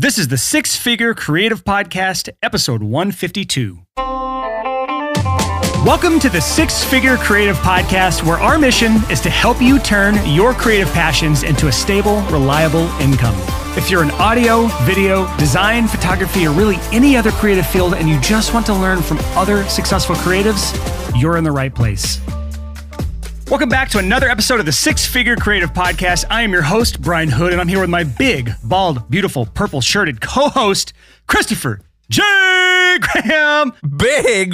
This is the Six Figure Creative Podcast, episode 152. Welcome to the Six Figure Creative Podcast, where our mission is to help you turn your creative passions into a stable, reliable income. If you're in audio, video, design, photography, or really any other creative field, and you just want to learn from other successful creatives, you're in the right place. Welcome back to another episode of the Six Figure Creative Podcast. I am your host, Brian Hood, and I'm here with my big, bald, beautiful, purple shirted co host, Christopher J. Graham. Big.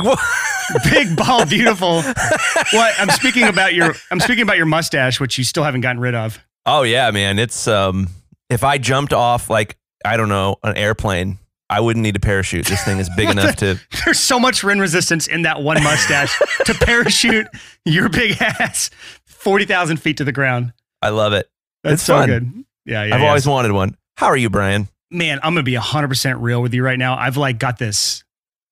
big, bald, beautiful. what? I'm speaking about your I'm speaking about your mustache, which you still haven't gotten rid of. Oh yeah, man. It's um if I jumped off like, I don't know, an airplane I wouldn't need a parachute. This thing is big enough the, to. There's so much wind resistance in that one mustache to parachute your big ass 40,000 feet to the ground. I love it. That's it's so fun. good. Yeah, yeah I've yeah. always wanted one. How are you, Brian? Man, I'm going to be 100% real with you right now. I've like got this.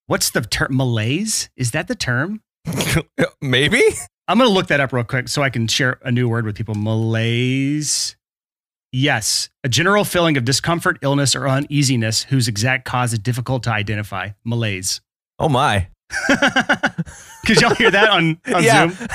What's the term? Malaise? Is that the term? Maybe. I'm going to look that up real quick so I can share a new word with people. Malaise. Yes, a general feeling of discomfort, illness, or uneasiness whose exact cause is difficult to identify. Malaise. Oh my. Because y'all hear that on, on yeah. Zoom?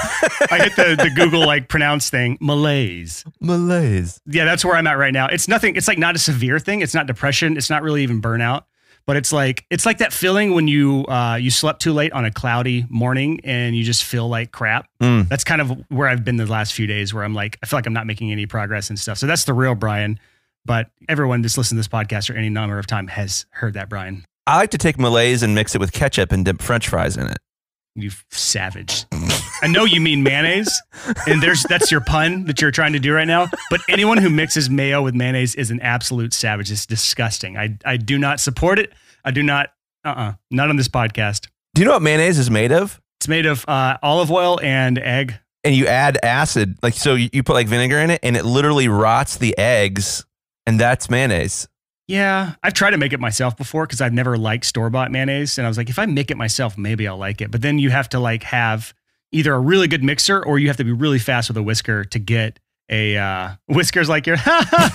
I hit the, the Google like pronounce thing, malaise. Malaise. Yeah, that's where I'm at right now. It's nothing, it's like not a severe thing. It's not depression. It's not really even burnout but it's like it's like that feeling when you uh, you slept too late on a cloudy morning and you just feel like crap. Mm. That's kind of where I've been the last few days, where I'm like I feel like I'm not making any progress and stuff. So that's the real Brian. But everyone that's listened to this podcast or any number of time has heard that Brian. I like to take Malays and mix it with ketchup and dip French fries in it. You savage. I know you mean mayonnaise, and there's that's your pun that you're trying to do right now. But anyone who mixes mayo with mayonnaise is an absolute savage. It's disgusting. I I do not support it. I do not. Uh. Uh-uh, uh Not on this podcast. Do you know what mayonnaise is made of? It's made of uh, olive oil and egg. And you add acid, like so. You put like vinegar in it, and it literally rots the eggs, and that's mayonnaise. Yeah, I've tried to make it myself before because I've never liked store bought mayonnaise, and I was like, if I make it myself, maybe I'll like it. But then you have to like have either a really good mixer or you have to be really fast with a whisker to get a uh, whiskers like your to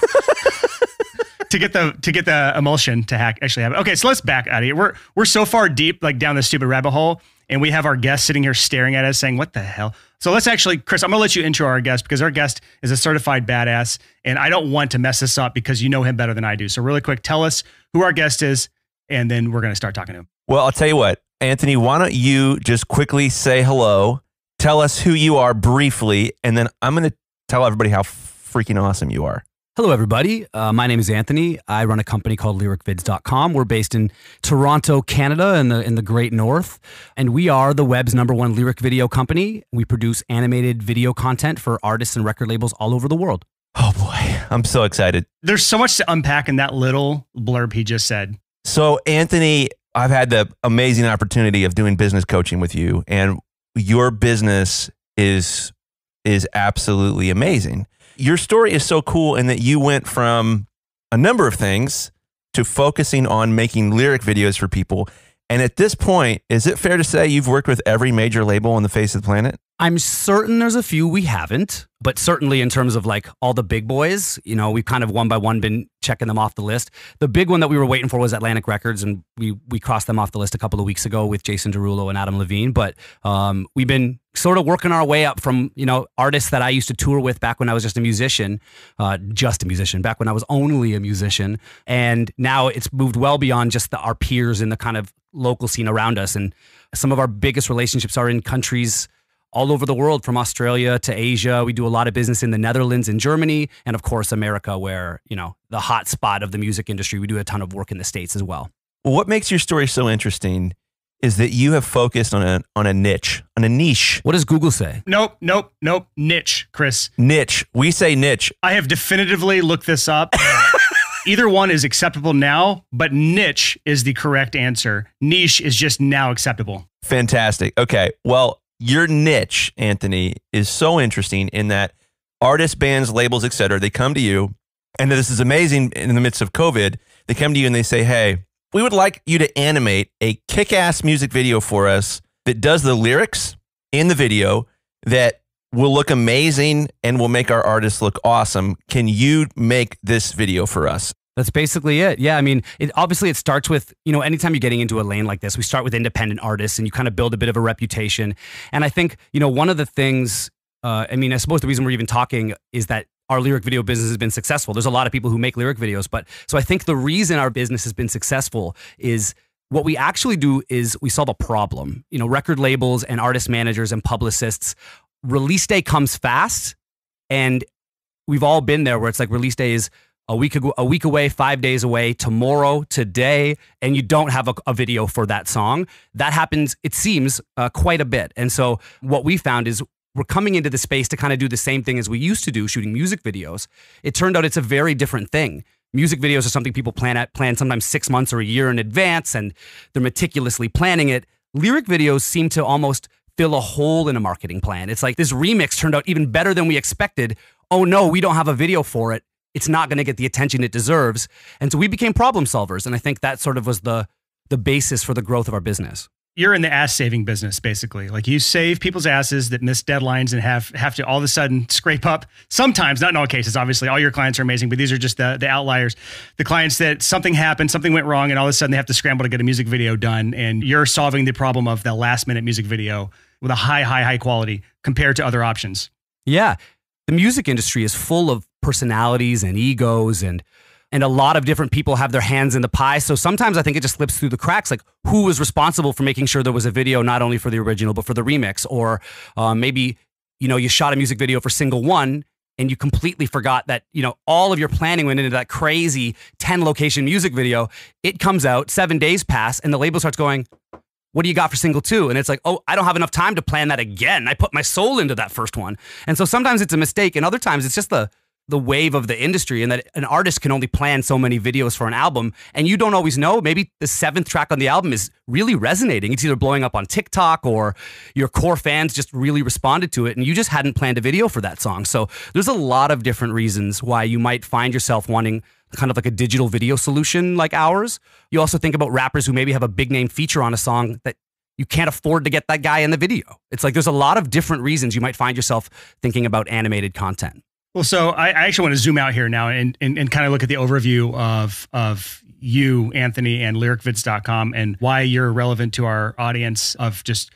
get the to get the emulsion to hack actually happen. Okay, so let's back out of here. We're we're so far deep like down the stupid rabbit hole, and we have our guest sitting here staring at us saying, "What the hell?" So let's actually, Chris, I'm gonna let you intro our guest because our guest is a certified badass, and I don't want to mess this up because you know him better than I do. So really quick, tell us who our guest is, and then we're gonna start talking to him. Well, I'll tell you what, Anthony, why don't you just quickly say hello Tell us who you are briefly, and then I'm going to tell everybody how freaking awesome you are. Hello, everybody. Uh, my name is Anthony. I run a company called LyricVids.com. We're based in Toronto, Canada, in the in the Great North, and we are the web's number one lyric video company. We produce animated video content for artists and record labels all over the world. Oh boy, I'm so excited. There's so much to unpack in that little blurb he just said. So, Anthony, I've had the amazing opportunity of doing business coaching with you, and your business is is absolutely amazing. Your story is so cool in that you went from a number of things to focusing on making lyric videos for people. And at this point, is it fair to say you've worked with every major label on the face of the planet? I'm certain there's a few we haven't, but certainly in terms of like all the big boys, you know, we've kind of one by one been checking them off the list. The big one that we were waiting for was Atlantic Records, and we we crossed them off the list a couple of weeks ago with Jason Derulo and Adam Levine. But um, we've been sort of working our way up from you know artists that I used to tour with back when I was just a musician, uh, just a musician, back when I was only a musician, and now it's moved well beyond just the, our peers in the kind of local scene around us, and some of our biggest relationships are in countries all over the world from Australia to Asia. We do a lot of business in the Netherlands and Germany, and of course, America, where, you know, the hot spot of the music industry. We do a ton of work in the States as well. well what makes your story so interesting is that you have focused on a, on a niche, on a niche. What does Google say? Nope, nope, nope. Niche, Chris. Niche. We say niche. I have definitively looked this up. Either one is acceptable now, but niche is the correct answer. Niche is just now acceptable. Fantastic. Okay. Well, your niche, Anthony, is so interesting in that artists, bands, labels, etc. they come to you, and this is amazing in the midst of COVID. They come to you and they say, Hey, we would like you to animate a kick ass music video for us that does the lyrics in the video that will look amazing and will make our artists look awesome. Can you make this video for us? That's basically it. Yeah, I mean, it, obviously it starts with, you know, anytime you're getting into a lane like this, we start with independent artists and you kind of build a bit of a reputation. And I think, you know, one of the things uh, I mean, I suppose the reason we're even talking is that our lyric video business has been successful. There's a lot of people who make lyric videos, but so I think the reason our business has been successful is what we actually do is we solve a problem. You know, record labels and artist managers and publicists, release day comes fast. And we've all been there where it's like release day is a week ago, a week away, five days away, tomorrow, today, and you don't have a, a video for that song. That happens, it seems, uh, quite a bit. And so what we found is we're coming into the space to kind of do the same thing as we used to do, shooting music videos. It turned out it's a very different thing. Music videos are something people plan at plan sometimes six months or a year in advance, and they're meticulously planning it. Lyric videos seem to almost fill a hole in a marketing plan. It's like this remix turned out even better than we expected. Oh no, we don't have a video for it it's not going to get the attention it deserves. And so we became problem solvers. And I think that sort of was the, the basis for the growth of our business. You're in the ass saving business, basically. Like you save people's asses that miss deadlines and have have to all of a sudden scrape up. Sometimes, not in all cases, obviously. All your clients are amazing, but these are just the, the outliers. The clients that something happened, something went wrong, and all of a sudden they have to scramble to get a music video done. And you're solving the problem of the last minute music video with a high, high, high quality compared to other options. Yeah. The music industry is full of personalities and egos and and a lot of different people have their hands in the pie. So sometimes I think it just slips through the cracks. Like who was responsible for making sure there was a video not only for the original but for the remix, or uh, maybe you know you shot a music video for single one and you completely forgot that you know all of your planning went into that crazy 10 location music video it comes out seven days pass and the label starts going what do you got for single two and it's like oh i don't have enough time to plan that again i put my soul into that first one and so sometimes it's a mistake and other times it's just the the wave of the industry and that an artist can only plan so many videos for an album and you don't always know maybe the seventh track on the album is really resonating it's either blowing up on tiktok or your core fans just really responded to it and you just hadn't planned a video for that song so there's a lot of different reasons why you might find yourself wanting kind of like a digital video solution like ours you also think about rappers who maybe have a big name feature on a song that you can't afford to get that guy in the video it's like there's a lot of different reasons you might find yourself thinking about animated content well, so I, I actually want to zoom out here now and, and, and kind of look at the overview of of you, Anthony, and lyricvids.com and why you're relevant to our audience of just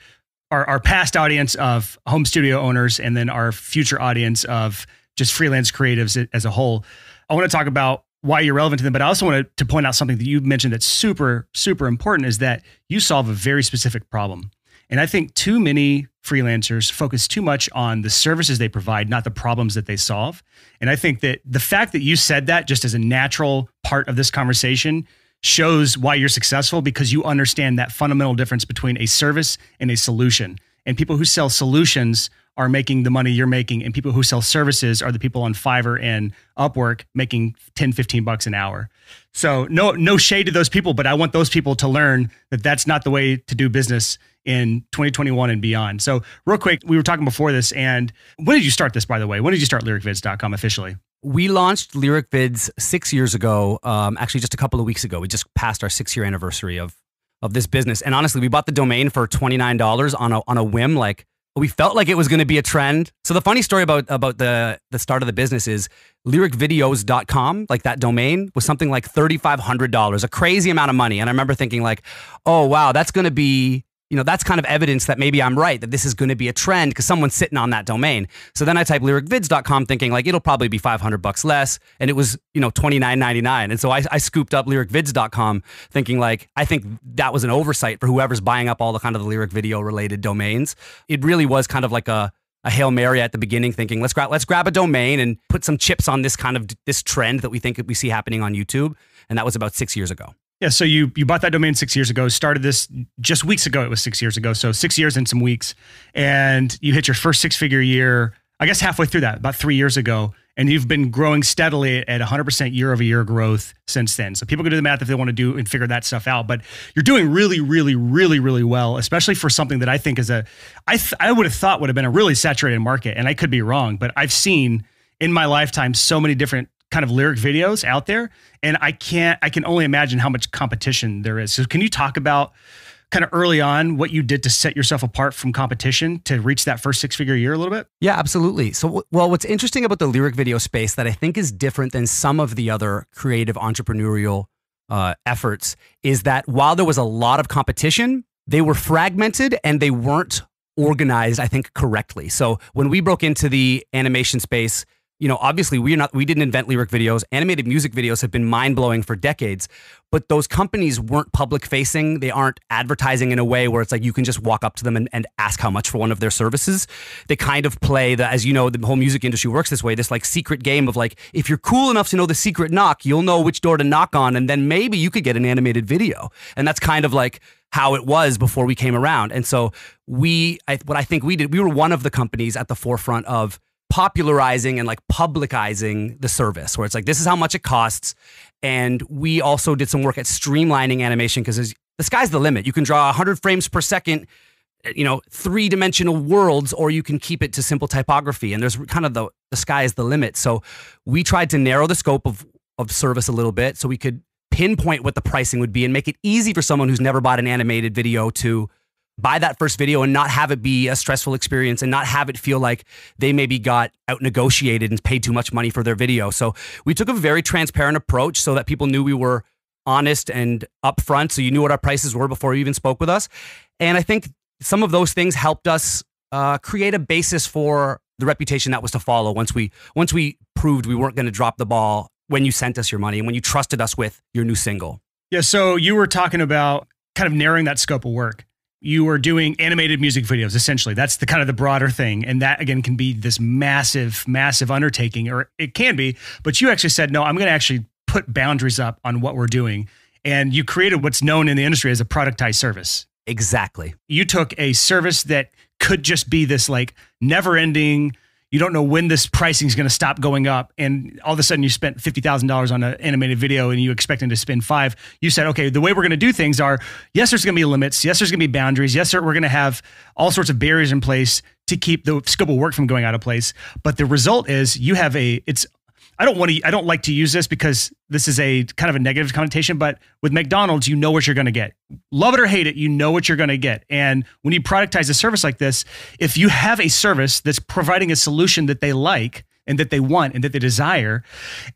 our, our past audience of home studio owners and then our future audience of just freelance creatives as a whole. I want to talk about why you're relevant to them, but I also wanted to point out something that you mentioned that's super, super important is that you solve a very specific problem. And I think too many freelancers focus too much on the services they provide, not the problems that they solve. And I think that the fact that you said that just as a natural part of this conversation shows why you're successful because you understand that fundamental difference between a service and a solution and people who sell solutions are making the money you're making and people who sell services are the people on Fiverr and Upwork making 10 15 bucks an hour. So no no shade to those people but I want those people to learn that that's not the way to do business in 2021 and beyond. So real quick, we were talking before this and when did you start this by the way? When did you start lyricvids.com officially? We launched LyricVids six years ago, um, actually just a couple of weeks ago. We just passed our six year anniversary of of this business. And honestly, we bought the domain for $29 on a, on a whim. Like we felt like it was going to be a trend. So the funny story about, about the, the start of the business is lyricvideos.com, like that domain was something like $3,500, a crazy amount of money. And I remember thinking like, oh, wow, that's going to be you know, that's kind of evidence that maybe I'm right, that this is going to be a trend because someone's sitting on that domain. So then I type lyricvids.com thinking like it'll probably be 500 bucks less. And it was, you know, 29.99. And so I, I scooped up lyricvids.com thinking like, I think that was an oversight for whoever's buying up all the kind of the lyric video related domains. It really was kind of like a, a Hail Mary at the beginning thinking let's grab let's grab a domain and put some chips on this kind of this trend that we think we see happening on YouTube and that was about 6 years ago. Yeah, so you you bought that domain six years ago. Started this just weeks ago. It was six years ago, so six years and some weeks, and you hit your first six figure year. I guess halfway through that, about three years ago, and you've been growing steadily at 100% year over year growth since then. So people can do the math if they want to do and figure that stuff out. But you're doing really, really, really, really well, especially for something that I think is a I th- I would have thought would have been a really saturated market, and I could be wrong, but I've seen in my lifetime so many different kind of lyric videos out there and i can't i can only imagine how much competition there is so can you talk about kind of early on what you did to set yourself apart from competition to reach that first six figure year a little bit yeah absolutely so well what's interesting about the lyric video space that i think is different than some of the other creative entrepreneurial uh, efforts is that while there was a lot of competition they were fragmented and they weren't organized i think correctly so when we broke into the animation space you know, obviously we're not we didn't invent lyric videos. Animated music videos have been mind-blowing for decades, but those companies weren't public facing. They aren't advertising in a way where it's like you can just walk up to them and, and ask how much for one of their services. They kind of play the as you know, the whole music industry works this way, this like secret game of like if you're cool enough to know the secret knock, you'll know which door to knock on and then maybe you could get an animated video. And that's kind of like how it was before we came around. And so we I, what I think we did, we were one of the companies at the forefront of popularizing and like publicizing the service where it's like this is how much it costs and we also did some work at streamlining animation because the sky's the limit you can draw 100 frames per second eh, you know three dimensional worlds or you can keep it to simple typography and there's kind of the the sky is the limit so we tried to narrow the scope of of service a little bit so we could pinpoint what the pricing would be and make it easy for someone who's never bought an animated video to buy that first video and not have it be a stressful experience and not have it feel like they maybe got out negotiated and paid too much money for their video. So we took a very transparent approach so that people knew we were honest and upfront. So you knew what our prices were before you even spoke with us. And I think some of those things helped us uh, create a basis for the reputation that was to follow once we once we proved we weren't going to drop the ball when you sent us your money and when you trusted us with your new single. Yeah, so you were talking about kind of narrowing that scope of work you were doing animated music videos essentially that's the kind of the broader thing and that again can be this massive massive undertaking or it can be but you actually said no i'm going to actually put boundaries up on what we're doing and you created what's known in the industry as a productized service exactly you took a service that could just be this like never ending you don't know when this pricing is going to stop going up and all of a sudden you spent $50000 on an animated video and you expecting to spend five you said okay the way we're going to do things are yes there's going to be limits yes there's going to be boundaries yes sir, we're going to have all sorts of barriers in place to keep the scope of work from going out of place but the result is you have a it's I don't want to, I don't like to use this because this is a kind of a negative connotation, but with McDonald's, you know what you're going to get. Love it or hate it, you know what you're going to get. And when you productize a service like this, if you have a service that's providing a solution that they like, and that they want and that they desire,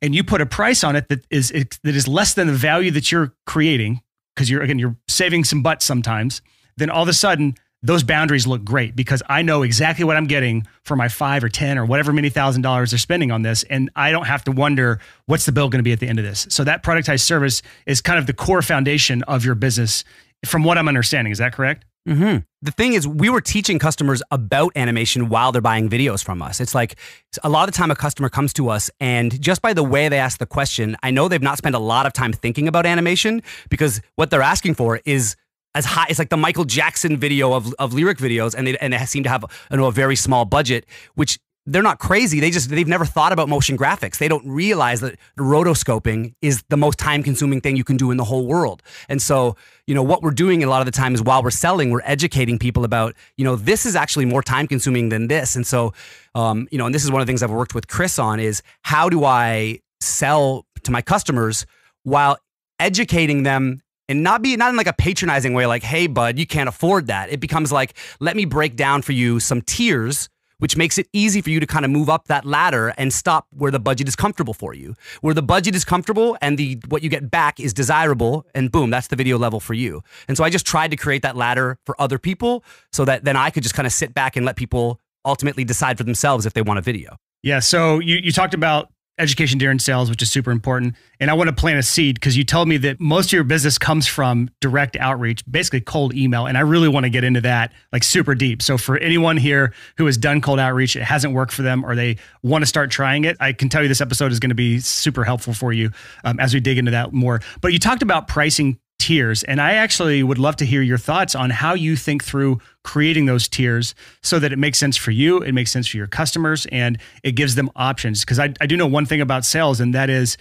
and you put a price on it that is that is less than the value that you're creating because you're again you're saving some butts sometimes. Then all of a sudden those boundaries look great because I know exactly what I'm getting for my five or 10 or whatever many thousand dollars they're spending on this. And I don't have to wonder what's the bill going to be at the end of this. So that productized service is kind of the core foundation of your business, from what I'm understanding. Is that correct? Mm-hmm. The thing is, we were teaching customers about animation while they're buying videos from us. It's like a lot of the time a customer comes to us, and just by the way they ask the question, I know they've not spent a lot of time thinking about animation because what they're asking for is as high. It's like the Michael Jackson video of, of lyric videos, and they and they seem to have you know, a very small budget, which they're not crazy. They just they've never thought about motion graphics. They don't realize that rotoscoping is the most time consuming thing you can do in the whole world. And so, you know, what we're doing a lot of the time is while we're selling, we're educating people about, you know, this is actually more time consuming than this. And so, um, you know, and this is one of the things I've worked with Chris on is how do I sell to my customers while educating them and not be not in like a patronizing way like hey bud you can't afford that it becomes like let me break down for you some tiers which makes it easy for you to kind of move up that ladder and stop where the budget is comfortable for you. Where the budget is comfortable and the what you get back is desirable, and boom, that's the video level for you. And so I just tried to create that ladder for other people so that then I could just kind of sit back and let people ultimately decide for themselves if they want a video. Yeah. So you, you talked about education during sales, which is super important. And I want to plant a seed because you told me that most of your business comes from direct outreach, basically cold email. And I really want to get into that like super deep. So for anyone here who has done cold outreach, it hasn't worked for them, or they want to start trying it, I can tell you this episode is going to be super helpful for you um, as we dig into that more. But you talked about pricing tiers. And I actually would love to hear your thoughts on how you think through creating those tiers so that it makes sense for you, it makes sense for your customers, and it gives them options. Because I, I do know one thing about sales, and that is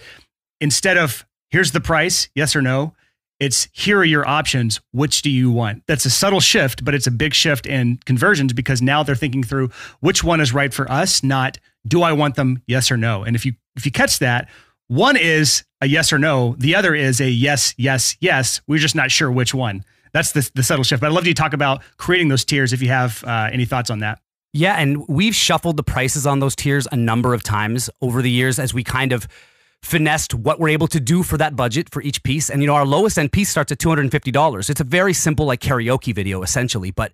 instead of here's the price, yes or no, it's here are your options. Which do you want? That's a subtle shift, but it's a big shift in conversions because now they're thinking through which one is right for us, not do I want them, yes or no. And if you if you catch that, one is a yes or no. The other is a yes, yes, yes. We're just not sure which one. That's the, the subtle shift. But I'd love you to talk about creating those tiers if you have uh, any thoughts on that. Yeah, and we've shuffled the prices on those tiers a number of times over the years as we kind of finessed what we're able to do for that budget for each piece. And you know, our lowest end piece starts at $250. It's a very simple like karaoke video essentially, but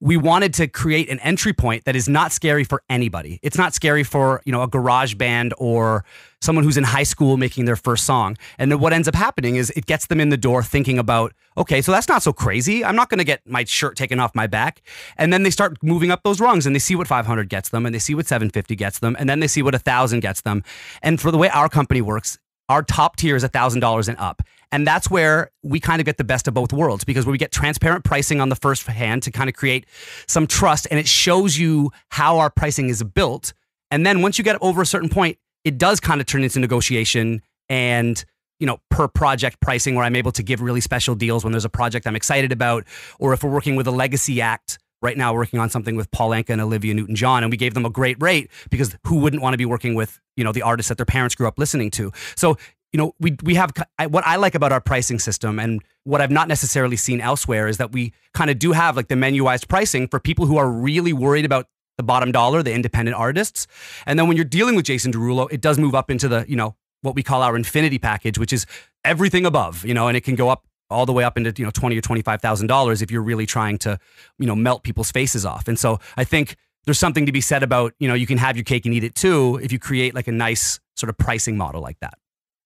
we wanted to create an entry point that is not scary for anybody. It's not scary for, you know, a garage band or someone who's in high school making their first song. And then what ends up happening is it gets them in the door thinking about, okay, so that's not so crazy. I'm not going to get my shirt taken off my back. And then they start moving up those rungs and they see what 500 gets them and they see what 750 gets them and then they see what 1000 gets them. And for the way our company works, our top tier is $1,000 and up. And that's where we kind of get the best of both worlds because we get transparent pricing on the first hand to kind of create some trust and it shows you how our pricing is built. And then once you get over a certain point, it does kind of turn into negotiation and you know per project pricing where i'm able to give really special deals when there's a project i'm excited about or if we're working with a legacy act right now working on something with Paul Anka and Olivia Newton-John, and we gave them a great rate because who wouldn't want to be working with you know the artists that their parents grew up listening to? So you know we we have what I like about our pricing system and what I've not necessarily seen elsewhere is that we kind of do have like the menuized pricing for people who are really worried about the bottom dollar, the independent artists, and then when you're dealing with Jason Derulo, it does move up into the you know what we call our infinity package, which is everything above, you know, and it can go up all the way up into you know twenty or twenty five thousand dollars if you're really trying to you know melt people's faces off. And so I think there's something to be said about you know you can have your cake and eat it too if you create like a nice sort of pricing model like that.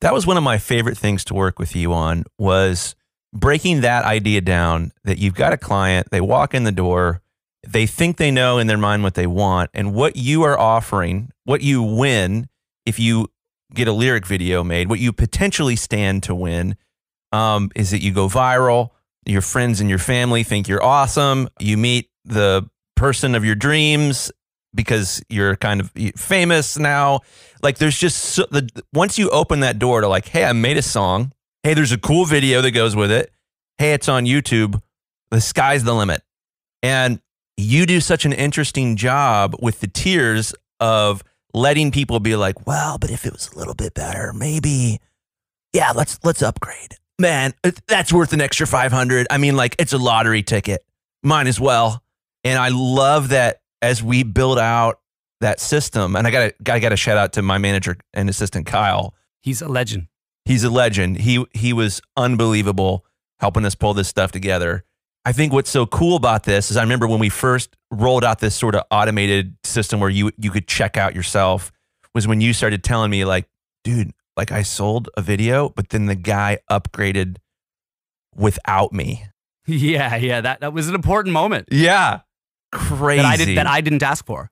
That was one of my favorite things to work with you on was breaking that idea down that you've got a client, they walk in the door, they think they know in their mind what they want, and what you are offering, what you win if you get a lyric video made, what you potentially stand to win um, is that you go viral. Your friends and your family think you're awesome. You meet the person of your dreams because you're kind of famous now. Like there's just so, the once you open that door to like, hey, I made a song. Hey, there's a cool video that goes with it. Hey, it's on YouTube. The sky's the limit. And you do such an interesting job with the tiers of letting people be like, well, but if it was a little bit better, maybe yeah, let's let's upgrade man, that's worth an extra 500. I mean, like, it's a lottery ticket. Mine as well. And I love that as we build out that system, and I got to got to shout out to my manager and assistant Kyle. He's a legend. He's a legend. He he was unbelievable helping us pull this stuff together. I think what's so cool about this is I remember when we first rolled out this sort of automated system where you you could check out yourself was when you started telling me like, dude, like I sold a video, but then the guy upgraded without me. Yeah, yeah, that, that was an important moment. Yeah, crazy that I, did, that I didn't ask for.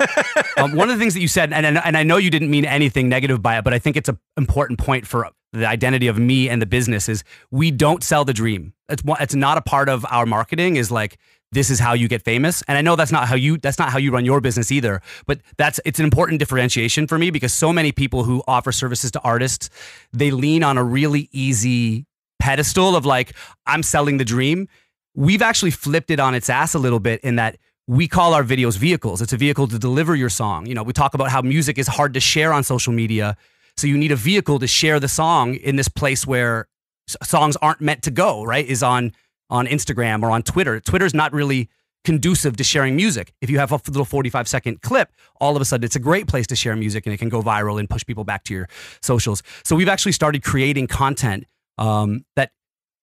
um, one of the things that you said, and, and and I know you didn't mean anything negative by it, but I think it's an important point for the identity of me and the business is we don't sell the dream. It's it's not a part of our marketing. Is like this is how you get famous. And I know that's not how you that's not how you run your business either, but that's it's an important differentiation for me because so many people who offer services to artists, they lean on a really easy pedestal of like I'm selling the dream. We've actually flipped it on its ass a little bit in that we call our videos vehicles. It's a vehicle to deliver your song. You know, we talk about how music is hard to share on social media. So you need a vehicle to share the song in this place where songs aren't meant to go, right? Is on on Instagram or on Twitter. Twitter's not really conducive to sharing music. If you have a little 45 second clip, all of a sudden it's a great place to share music and it can go viral and push people back to your socials. So we've actually started creating content um, that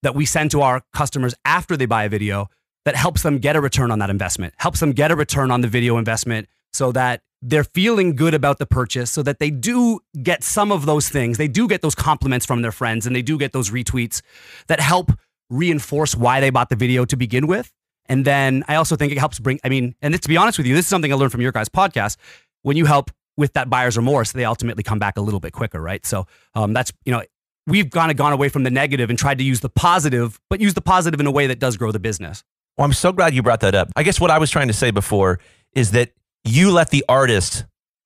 that we send to our customers after they buy a video that helps them get a return on that investment, helps them get a return on the video investment so that they're feeling good about the purchase so that they do get some of those things. They do get those compliments from their friends and they do get those retweets that help reinforce why they bought the video to begin with. And then I also think it helps bring, I mean, and to be honest with you, this is something I learned from your guys' podcast. When you help with that buyer's remorse, they ultimately come back a little bit quicker, right? So um, that's, you know, we've kind of gone away from the negative and tried to use the positive, but use the positive in a way that does grow the business. Well, I'm so glad you brought that up. I guess what I was trying to say before is that you let the artist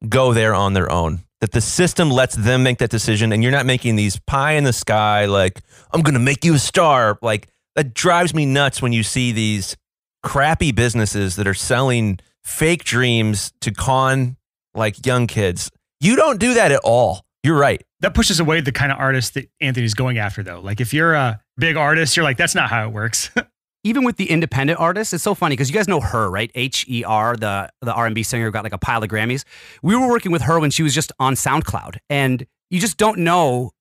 go there on their own that the system lets them make that decision and you're not making these pie in the sky like i'm gonna make you a star like that drives me nuts when you see these crappy businesses that are selling fake dreams to con like young kids you don't do that at all you're right that pushes away the kind of artist that anthony's going after though like if you're a big artist you're like that's not how it works even with the independent artists, it's so funny because you guys know her, right? H E R, the the R and B singer who got like a pile of Grammys. We were working with her when she was just on SoundCloud, and you just don't know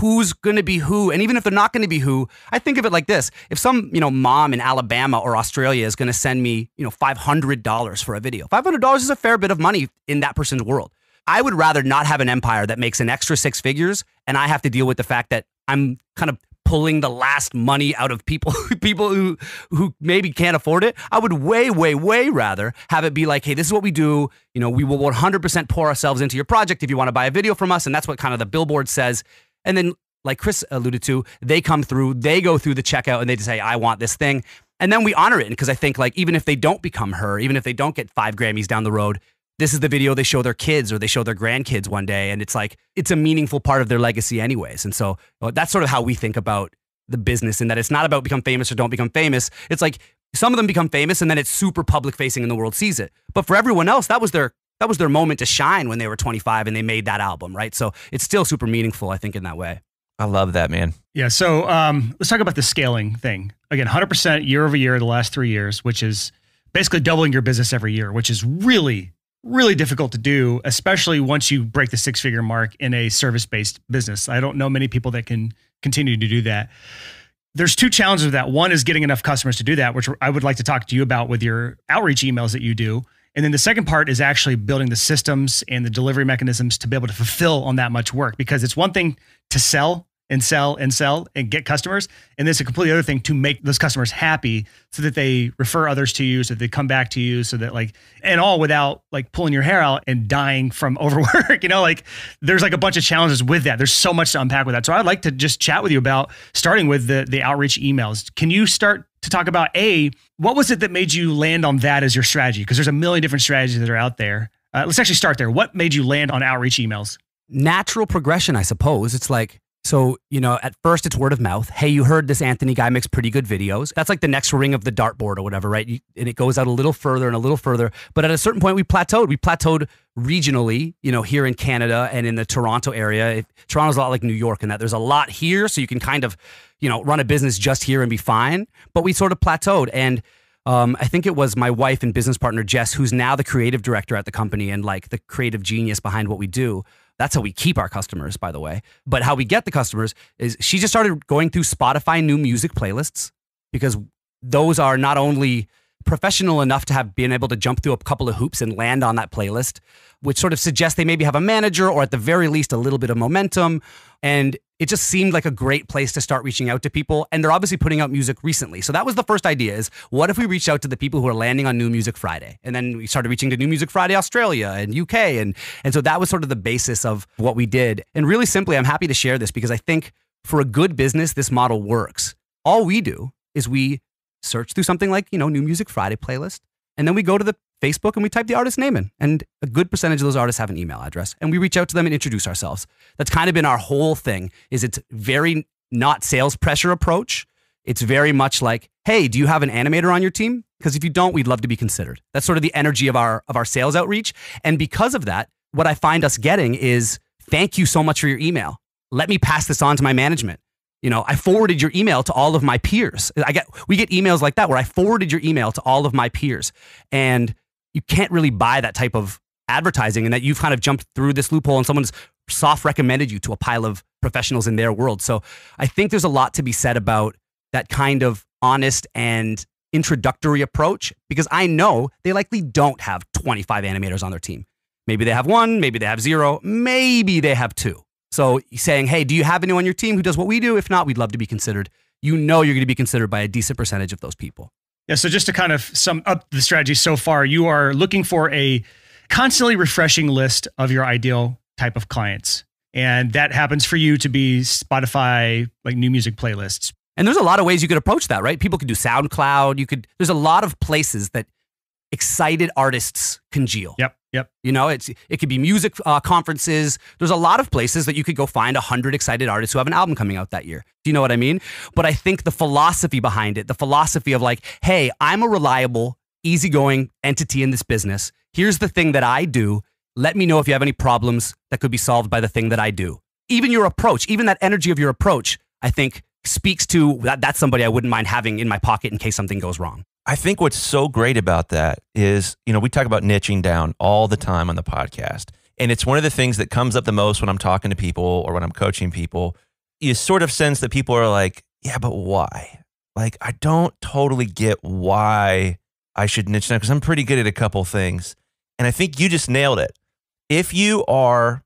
who's going to be who and even if they're not going to be who i think of it like this if some you know mom in alabama or australia is going to send me you know $500 for a video $500 is a fair bit of money in that person's world i would rather not have an empire that makes an extra six figures and i have to deal with the fact that i'm kind of pulling the last money out of people people who who maybe can't afford it. I would way way way rather have it be like, "Hey, this is what we do. You know, we will 100% pour ourselves into your project if you want to buy a video from us." And that's what kind of the billboard says. And then like Chris alluded to, they come through, they go through the checkout and they just say, "I want this thing." And then we honor it because I think like even if they don't become her, even if they don't get 5 Grammys down the road, this is the video they show their kids or they show their grandkids one day and it's like it's a meaningful part of their legacy anyways and so well, uh, that's sort of how we think about the business and that it's not about become famous or don't become famous it's like some of them become famous and then it's super public facing and the world sees it but for everyone else that was their that was their moment to shine when they were 25 and they made that album right so it's still super meaningful i think in that way I love that, man. Yeah. So um, let's talk about the scaling thing. Again, 100% year over year, the last three years, which is basically doubling your business every year, which is really really difficult to do, especially once you break the six figure mark in a service based business. I don't know many people that can continue to do that. There's two challenges with that. One is getting enough customers to do that, which I would like to talk to you about with your outreach emails that you do. And then the second part is actually building the systems and the delivery mechanisms to be able to fulfill on that much work because it's one thing to sell and sell and sell and get customers. And this is a completely other thing to make those customers happy so that they refer others to you, so that they come back to you, so that like, and all without like pulling your hair out and dying from overwork. you know, like there's like a bunch of challenges with that. There's so much to unpack with that. So I'd like to just chat with you about starting with the, the outreach emails. Can you start to talk about A, what was it that made you land on that as your strategy? Because there's a million different strategies that are out there. Uh, let's actually start there. What made you land on outreach emails? Natural progression, I suppose. It's like, so, you know, at first it's word of mouth. Hey, you heard this Anthony guy makes pretty good videos. That's like the next ring of the dartboard or whatever, right? And it goes out a little further and a little further. But at a certain point, we plateaued. We plateaued regionally, you know, here in Canada and in the Toronto area. It, Toronto's a lot like New York in that there's a lot here. So you can kind of, you know, run a business just here and be fine. But we sort of plateaued. And um, I think it was my wife and business partner, Jess, who's now the creative director at the company and like the creative genius behind what we do. That's how we keep our customers, by the way. But how we get the customers is she just started going through Spotify new music playlists because those are not only professional enough to have been able to jump through a couple of hoops and land on that playlist, which sort of suggests they maybe have a manager or at the very least a little bit of momentum. And it just seemed like a great place to start reaching out to people. And they're obviously putting out music recently. So that was the first idea is what if we reached out to the people who are landing on New Music Friday? And then we started reaching to New Music Friday Australia and UK. And, and so that was sort of the basis of what we did. And really simply, I'm happy to share this because I think for a good business, this model works. All we do is we search through something like, you know, New Music Friday playlist. And then we go to the Facebook and we type the artist name in. And a good percentage of those artists have an email address. And we reach out to them and introduce ourselves. That's kind of been our whole thing is it's very not sales pressure approach. It's very much like, hey, do you have an animator on your team? Because if you don't, we'd love to be considered. That's sort of the energy of our of our sales outreach. And because of that, what I find us getting is thank you so much for your email. Let me pass this on to my management you know, I forwarded your email to all of my peers. I get we get emails like that where I forwarded your email to all of my peers. And you can't really buy that type of advertising and that you've kind of jumped through this loophole and someone's soft recommended you to a pile of professionals in their world. So I think there's a lot to be said about that kind of honest and introductory approach because I know they likely don't have 25 animators on their team. Maybe they have one, maybe they have zero, maybe they have two. So saying, hey, do you have anyone on your team who does what we do? If not, we'd love to be considered. You know you're going to be considered by a decent percentage of those people. Yeah. So just to kind of sum up the strategy so far, you are looking for a constantly refreshing list of your ideal type of clients. And that happens for you to be Spotify, like new music playlists. And there's a lot of ways you could approach that, right? People could do SoundCloud. You could, there's a lot of places that excited artists congeal. Yep. Yep. You know, it's it could be music uh, conferences. There's a lot of places that you could go find 100 excited artists who have an album coming out that year. Do you know what I mean? But I think the philosophy behind it, the philosophy of like, hey, I'm a reliable, easygoing entity in this business. Here's the thing that I do. Let me know if you have any problems that could be solved by the thing that I do. Even your approach, even that energy of your approach, I think speaks to that that's somebody I wouldn't mind having in my pocket in case something goes wrong. I think what's so great about that is, you know, we talk about niching down all the time on the podcast. And it's one of the things that comes up the most when I'm talking to people or when I'm coaching people. You sort of sense that people are like, yeah, but why? Like, I don't totally get why I should niche down because I'm pretty good at a couple things. And I think you just nailed it. If you are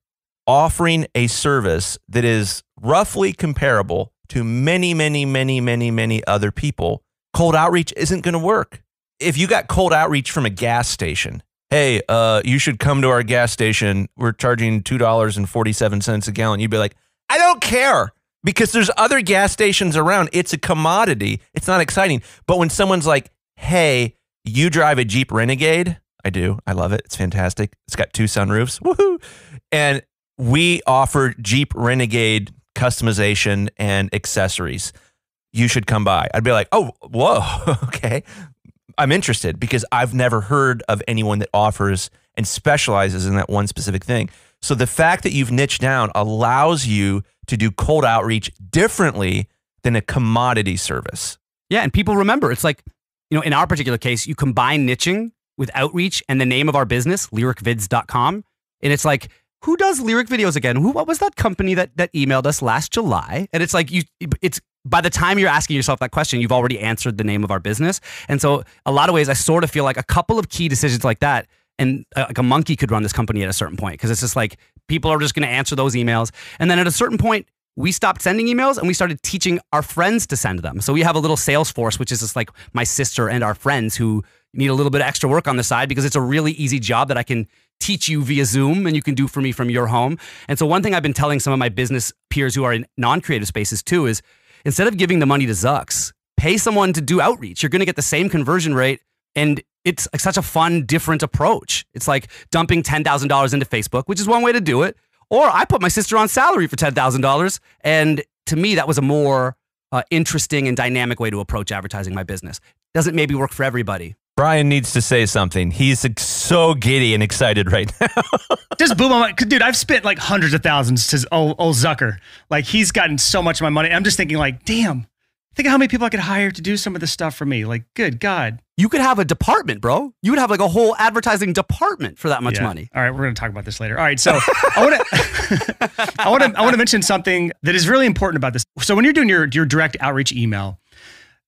offering a service that is roughly comparable to many, many, many, many, many other people, cold outreach isn't going to work. If you got cold outreach from a gas station, hey, uh, you should come to our gas station. We're charging $2.47 a gallon. You'd be like, I don't care because there's other gas stations around. It's a commodity. It's not exciting. But when someone's like, hey, you drive a Jeep Renegade, I do. I love it. It's fantastic. It's got two sunroofs. Woohoo. And we offer Jeep Renegade customization and accessories you should come by. I'd be like, oh, whoa, okay. I'm interested because I've never heard of anyone that offers and specializes in that one specific thing. So the fact that you've niched down allows you to do cold outreach differently than a commodity service. Yeah. And people remember it's like, you know, in our particular case, you combine niching with outreach and the name of our business, lyricvids.com. And it's like, who does lyric videos again? Who what was that company that that emailed us last July? And it's like you it's by the time you're asking yourself that question, you've already answered the name of our business. And so a lot of ways I sort of feel like a couple of key decisions like that and uh, like a monkey could run this company at a certain point because it's just like people are just going to answer those emails. And then at a certain point we stopped sending emails and we started teaching our friends to send them. So we have a little sales force which is just like my sister and our friends who need a little bit of extra work on the side because it's a really easy job that I can teach you via Zoom and you can do for me from your home. And so, one thing I've been telling some of my business peers who are in non creative spaces too is instead of giving the money to Zucks, pay someone to do outreach. You're going to get the same conversion rate. And it's like such a fun, different approach. It's like dumping $10,000 into Facebook, which is one way to do it. Or I put my sister on salary for $10,000. And to me, that was a more uh, interesting and dynamic way to approach advertising my business. Doesn't maybe work for everybody, Brian needs to say something. He's so giddy and excited right now. Just blew my mind. Dude, I've spent like hundreds of thousands to old, old Zucker. Like, he's gotten so much of my money. I'm just thinking, like, damn, think of how many people I could hire to do some of this stuff for me. Like, good God. You could have a department, bro. You would have like a whole advertising department for that much yeah. money. All right, we're going to talk about this later. All right, so I want to I want to I want to mention something that is really important about this. So when you're doing your your direct outreach email,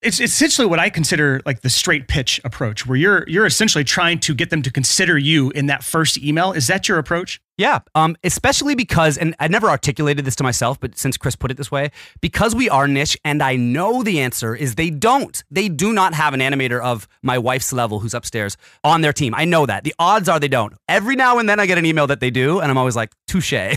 it's essentially what I consider like the straight pitch approach, where you're you're essentially trying to get them to consider you in that first email. Is that your approach? Yeah, um, especially because, and I never articulated this to myself, but since Chris put it this way, because we are niche, and I know the answer is they don't. They do not have an animator of my wife's level who's upstairs on their team. I know that. The odds are they don't. Every now and then I get an email that they do, and I'm always like, touche.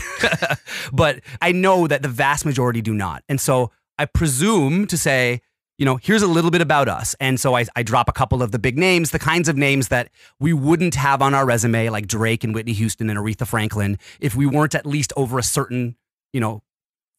but I know that the vast majority do not. And so I presume to say, you know, here's a little bit about us. And so I, I drop a couple of the big names, the kinds of names that we wouldn't have on our resume, like Drake and Whitney Houston and Aretha Franklin, if we weren't at least over a certain, you know,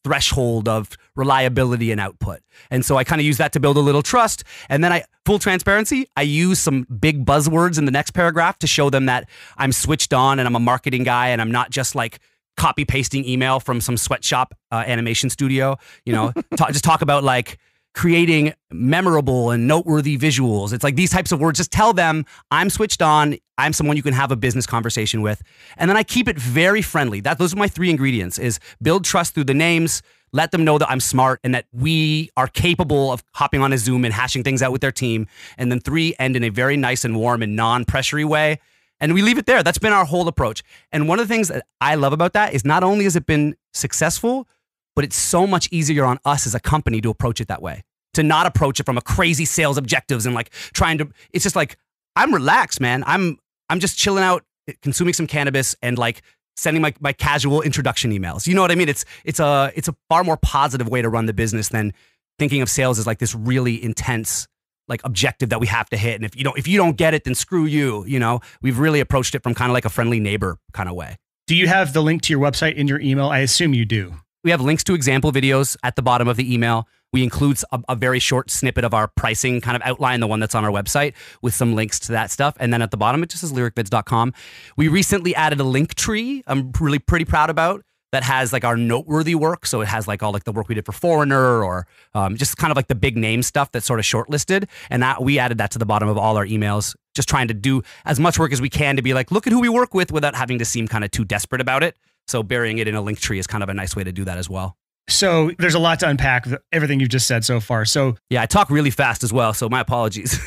threshold of reliability and output. And so I kind of use that to build a little trust. And then I, full transparency, I use some big buzzwords in the next paragraph to show them that I'm switched on and I'm a marketing guy and I'm not just like, copy pasting email from some sweatshop uh, animation studio you know just talk about like creating memorable and noteworthy visuals. It's like these types of words. Just tell them I'm switched on. I'm someone you can have a business conversation with. And then I keep it very friendly. That those are my three ingredients is build trust through the names, let them know that I'm smart and that we are capable of hopping on a Zoom and hashing things out with their team. And then three, end in a very nice and warm and non-pressury way. And we leave it there. That's been our whole approach. And one of the things that I love about that is not only has it been successful, but it's so much easier on us as a company to approach it that way to not approach it from a crazy sales objectives and like trying to it's just like I'm relaxed, man. I'm I'm just chilling out, consuming some cannabis and like sending my, my casual introduction emails. You know what I mean? It's it's a it's a far more positive way to run the business than thinking of sales as like this really intense like objective that we have to hit. And if you don't if you don't get it, then screw you. You know, we've really approached it from kind of like a friendly neighbor kind of way. Do you have the link to your website in your email? I assume you do. We have links to example videos at the bottom of the email we include a, a, very short snippet of our pricing kind of outline, the one that's on our website, with some links to that stuff. And then at the bottom, it just says lyricbids.com. We recently added a link tree. I'm really pretty proud about that has like our noteworthy work. So it has like all like the work we did for Foreigner or um, just kind of like the big name stuff that's sort of shortlisted. And that we added that to the bottom of all our emails, just trying to do as much work as we can to be like, look at who we work with without having to seem kind of too desperate about it. So burying it in a link tree is kind of a nice way to do that as well. So there's a lot to unpack everything you've just said so far. So yeah, I talk really fast as well. So my apologies.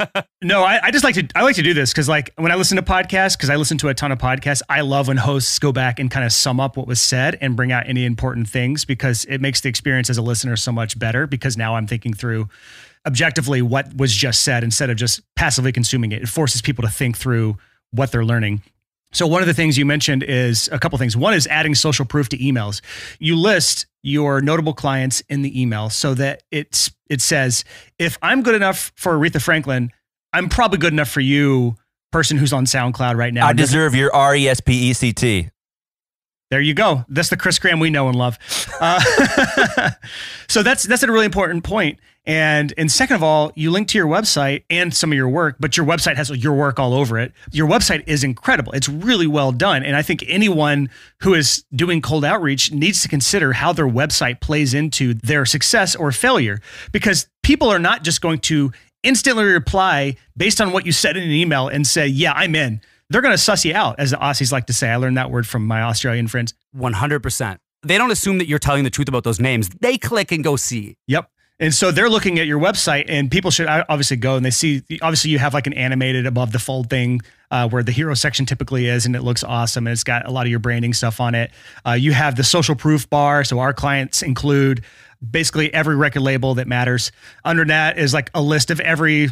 no, I, I, just like to I like to do this because like when I listen to podcasts, because I listen to a ton of podcasts, I love when hosts go back and kind of sum up what was said and bring out any important things because it makes the experience as a listener so much better because now I'm thinking through objectively what was just said instead of just passively consuming it. It forces people to think through what they're learning. So one of the things you mentioned is a couple things. One is adding social proof to emails. You list your notable clients in the email so that it's it says if I'm good enough for Aretha Franklin, I'm probably good enough for you, person who's on SoundCloud right now. I deserve your R E S P E C T. There you go. That's the Chris Graham we know and love. Uh, so that's that's a really important point. And and second of all, you link to your website and some of your work, but your website has your work all over it. Your website is incredible. It's really well done, and I think anyone who is doing cold outreach needs to consider how their website plays into their success or failure because people are not just going to instantly reply based on what you said in an email and say, "Yeah, I'm in." They're going to suss you out, as the Aussies like to say. I learned that word from my Australian friends. One hundred percent they don't assume that you're telling the truth about those names. They click and go see. Yep. And so they're looking at your website, and people should uh, obviously go and they see. Obviously, you have like an animated above the fold thing uh, where the hero section typically is, and it looks awesome, and it's got a lot of your branding stuff on it. Uh, you have the social proof bar, so our clients include basically every record label that matters. Under that is like a list of every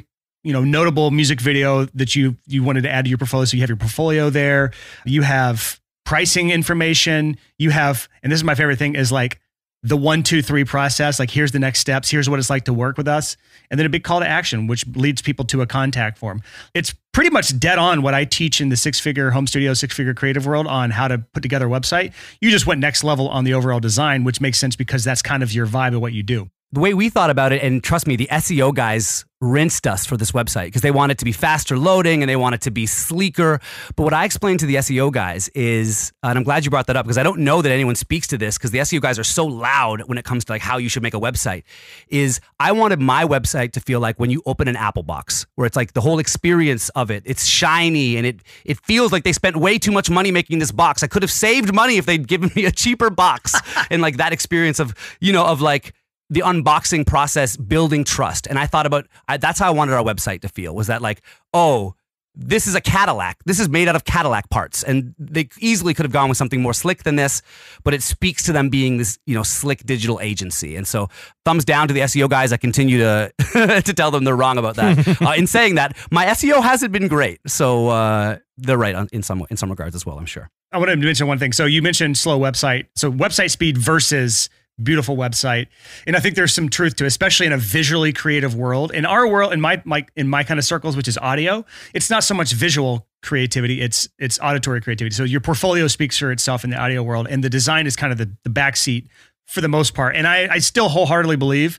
you know notable music video that you you wanted to add to your portfolio. So you have your portfolio there. You have pricing information. You have, and this is my favorite thing, is like the one, two, three process. Like, here's the next steps. Here's what it's like to work with us. And then a big call to action, which leads people to a contact form. It's pretty much dead on what I teach in the six figure home studio, six figure creative world on how to put together a website. You just went next level on the overall design, which makes sense because that's kind of your vibe of what you do. The way we thought about it, and trust me, the SEO guys rinsed us for this website because they want it to be faster loading and they want it to be sleeker. But what I explained to the SEO guys is, and I'm glad you brought that up because I don't know that anyone speaks to this because the SEO guys are so loud when it comes to like how you should make a website. Is I wanted my website to feel like when you open an Apple box, where it's like the whole experience of it. It's shiny and it it feels like they spent way too much money making this box. I could have saved money if they'd given me a cheaper box and like that experience of you know of like the unboxing process, building trust. And I thought about I, that's how I wanted our website to feel was that like, oh, this is a Cadillac. This is made out of Cadillac parts. And they easily could have gone with something more slick than this, but it speaks to them being this, you know, slick digital agency. And so thumbs down to the SEO guys. I continue to, to tell them they're wrong about that. uh, in saying that, my SEO hasn't been great. So uh, they're right in some, in some regards as well, I'm sure. I wanted to mention one thing. So you mentioned slow website. So website speed versus beautiful website and i think there's some truth to it, especially in a visually creative world in our world in my, my in my kind of circles which is audio it's not so much visual creativity it's it's auditory creativity so your portfolio speaks for itself in the audio world and the design is kind of the, the backseat for the most part and I, I still wholeheartedly believe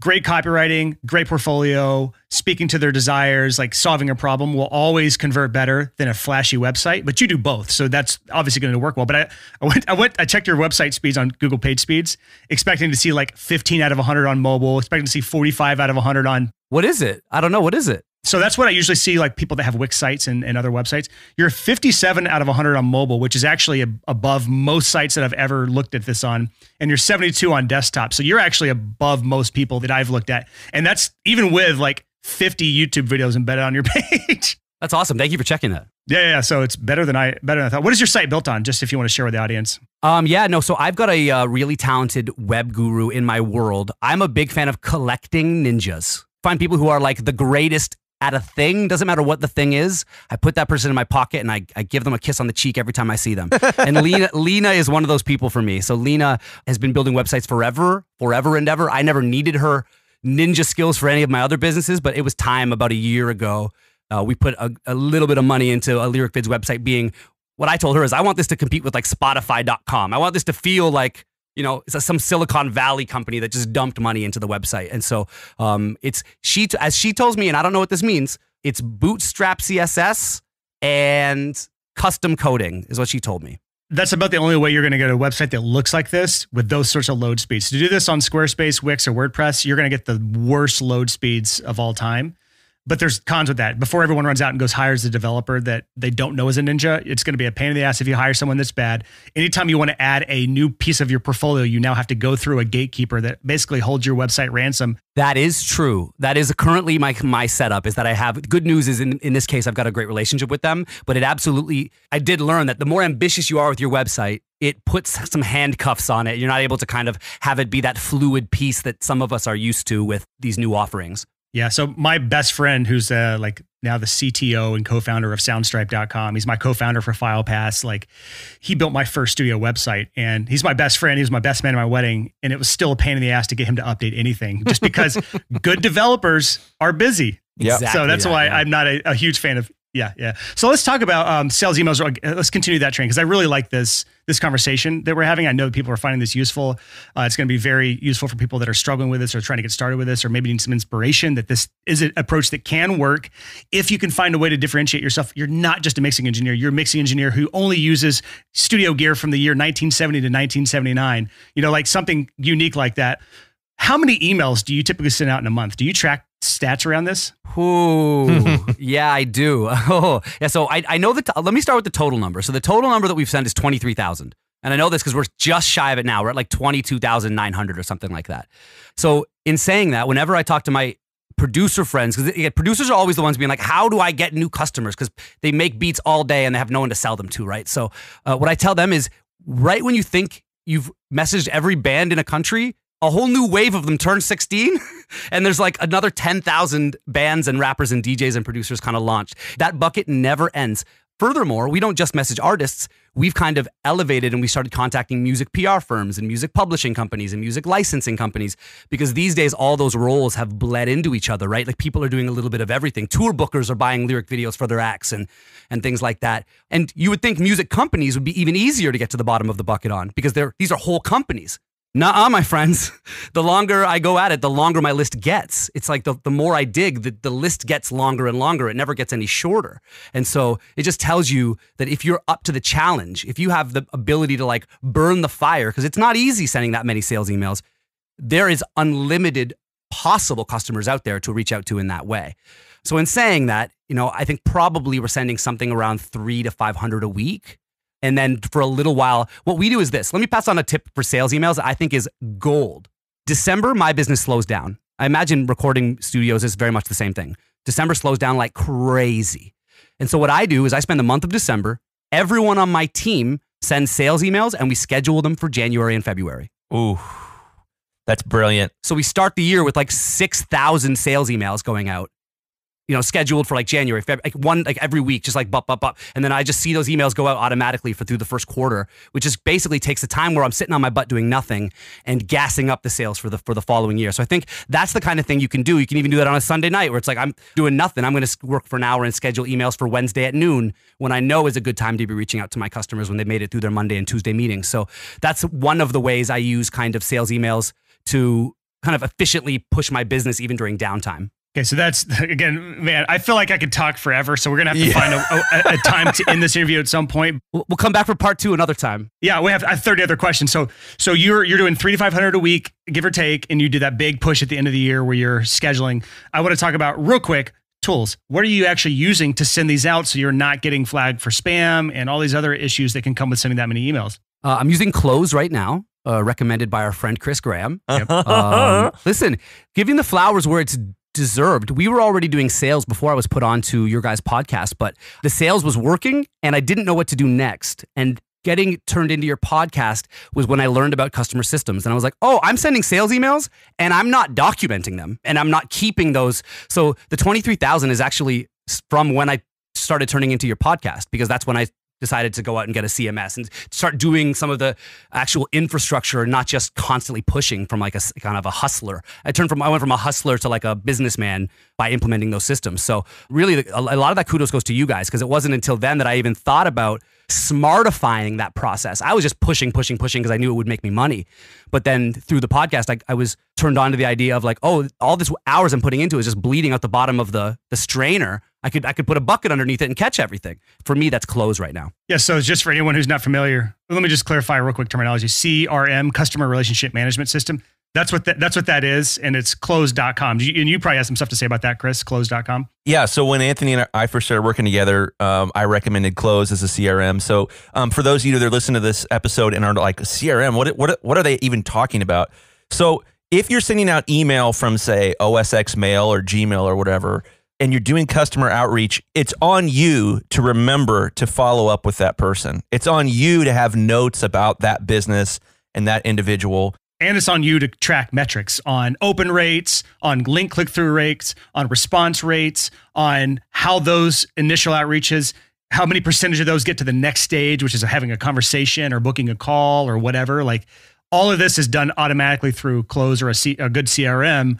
great copywriting, great portfolio, speaking to their desires, like solving a problem will always convert better than a flashy website. But you do both, so that's obviously going to work well. But I, I went, I went, I checked your website speeds on Google Page Speeds, expecting to see like 15 out of 100 on mobile, expecting to see 45 out of 100 on. What is it? I don't know. What is it? So that's what I usually see, like people that have Wix sites and, and other websites. You're 57 out of 100 on mobile, which is actually above most sites that I've ever looked at this on. And you're 72 on desktop. So you're actually above most people that I've looked at. And that's even with like 50 YouTube videos embedded on your page. That's awesome. Thank you for checking that. Yeah, yeah. So it's better than I better than I thought. What is your site built on? Just if you want to share with the audience. Um, yeah, no. So I've got a uh, really talented web guru in my world. I'm a big fan of collecting ninjas. Find people who are like the greatest at a thing, doesn't matter what the thing is, I put that person in my pocket and I, I give them a kiss on the cheek every time I see them. and Lena, Lena is one of those people for me. So Lena has been building websites forever, forever and ever. I never needed her ninja skills for any of my other businesses, but it was time about a year ago. Uh, we put a, a little bit of money into a Lyric Vids website being what I told her is I want this to compete with like Spotify.com. I want this to feel like you know, it's some Silicon Valley company that just dumped money into the website. And so um, it's she, as she tells me, and I don't know what this means, it's bootstrap CSS and custom coding is what she told me. That's about the only way you're going to get a website that looks like this with those sorts of load speeds. To do this on Squarespace, Wix, or WordPress, you're going to get the worst load speeds of all time but there's cons with that. Before everyone runs out and goes hires a developer that they don't know is a ninja, it's going to be a pain in the ass if you hire someone that's bad. Anytime you want to add a new piece of your portfolio, you now have to go through a gatekeeper that basically holds your website ransom. That is true. That is currently my my setup is that I have good news is in, in this case I've got a great relationship with them, but it absolutely I did learn that the more ambitious you are with your website, it puts some handcuffs on it. You're not able to kind of have it be that fluid piece that some of us are used to with these new offerings. Yeah. So my best friend, who's uh, like now the CTO and co-founder of Soundstripe.com, he's my co-founder for FilePass. Like, he built my first studio website, and he's my best friend. He was my best man at my wedding, and it was still a pain in the ass to get him to update anything, just because good developers are busy. Yeah. Exactly so that's that, why yeah. I'm not a, a huge fan of yeah, yeah. So let's talk about um, sales emails. Uh, let's continue that train because I really like this this conversation that we're having. I know people are finding this useful. Uh, it's going to be very useful for people that are struggling with this or trying to get started with this, or maybe need some inspiration that this is an approach that can work if you can find a way to differentiate yourself. You're not just a mixing engineer. You're a mixing engineer who only uses studio gear from the year 1970 to 1979. You know, like something unique like that. How many emails do you typically send out in a month? Do you track stats around this? Ooh, yeah, I do. Oh, yeah. So I, I know that. Let me start with the total number. So the total number that we've sent is twenty three thousand, and I know this because we're just shy of it now. We're at like twenty two thousand nine hundred or something like that. So in saying that, whenever I talk to my producer friends, because yeah, producers are always the ones being like, "How do I get new customers?" Because they make beats all day and they have no one to sell them to, right? So uh, what I tell them is, right when you think you've messaged every band in a country, a whole new wave of them turn 16 and there's like another 10,000 bands and rappers and DJs and producers kind of launched. That bucket never ends. Furthermore, we don't just message artists. We've kind of elevated and we started contacting music PR firms and music publishing companies and music licensing companies because these days all those roles have bled into each other, right? Like people are doing a little bit of everything. Tour bookers are buying lyric videos for their acts and and things like that. And you would think music companies would be even easier to get to the bottom of the bucket on because they're these are whole companies. Nah, my friends. The longer I go at it, the longer my list gets. It's like the, the more I dig, the, the list gets longer and longer. It never gets any shorter. And so it just tells you that if you're up to the challenge, if you have the ability to like burn the fire, because it's not easy sending that many sales emails, there is unlimited possible customers out there to reach out to in that way. So in saying that, you know, I think probably we're sending something around three to 500 a week and then for a little while, what we do is this. Let me pass on a tip for sales emails I think is gold. December, my business slows down. I imagine recording studios is very much the same thing. December slows down like crazy. And so what I do is I spend the month of December, everyone on my team sends sales emails and we schedule them for January and February. Ooh. That's brilliant. So we start the year with like 6,000 sales emails going out you know, scheduled for like January, February, like one, like every week, just like bup, bup, bup. And then I just see those emails go out automatically for through the first quarter, which just basically takes the time where I'm sitting on my butt doing nothing and gassing up the sales for the, for the following year. So I think that's the kind of thing you can do. You can even do that on a Sunday night where it's like, I'm doing nothing. I'm going to work for an hour and schedule emails for Wednesday at noon when I know is a good time to be reaching out to my customers when they made it through their Monday and Tuesday meetings. So that's one of the ways I use kind of sales emails to kind of efficiently push my business even during downtime. Okay, so that's again, man. I feel like I could talk forever, so we're gonna have to yeah. find a, a, a, time to end this interview at some point. We'll come back for part two another time. Yeah, we have, have thirty other questions. So, so you're you're doing three to five hundred a week, give or take, and you do that big push at the end of the year where you're scheduling. I want to talk about real quick tools. What are you actually using to send these out so you're not getting flagged for spam and all these other issues that can come with sending that many emails? Uh, I'm using Close right now. Uh, recommended by our friend Chris Graham. Yep. um, listen, giving the flowers where it's deserved. We were already doing sales before I was put onto your guys' podcast, but the sales was working and I didn't know what to do next. And getting turned into your podcast was when I learned about customer systems. And I was like, oh, I'm sending sales emails and I'm not documenting them and I'm not keeping those. So the 23,000 is actually from when I started turning into your podcast because that's when I decided to go out and get a CMS and start doing some of the actual infrastructure, not just constantly pushing from like a kind of a hustler. I turned from I went from a hustler to like a businessman by implementing those systems. So really, a lot of that kudos goes to you guys because it wasn't until then that I even thought about smartifying that process. I was just pushing, pushing, pushing because I knew it would make me money. But then through the podcast, I, I was turned on to the idea of like, oh, all this hours I'm putting into is just bleeding out the bottom of the the strainer. I could I could put a bucket underneath it and catch everything. For me, that's closed right now. Yeah. So just for anyone who's not familiar, let me just clarify real quick terminology. CRM, customer relationship management system. That's what that's what that is, and it's closed.com. and you probably have some stuff to say about that, Chris. Closed.com. Yeah. So when Anthony and I first started working together, um, I recommended Close as a CRM. So um, for those of you that are listening to this episode and are like CRM, what what what are they even talking about? So if you're sending out email from say OSX Mail or Gmail or whatever, and you're doing customer outreach, it's on you to remember to follow up with that person. It's on you to have notes about that business and that individual and it's on you to track metrics on open rates, on link click through rates, on response rates, on how those initial outreaches, how many percentage of those get to the next stage, which is having a conversation or booking a call or whatever. Like all of this is done automatically through Close or a, C, a good CRM.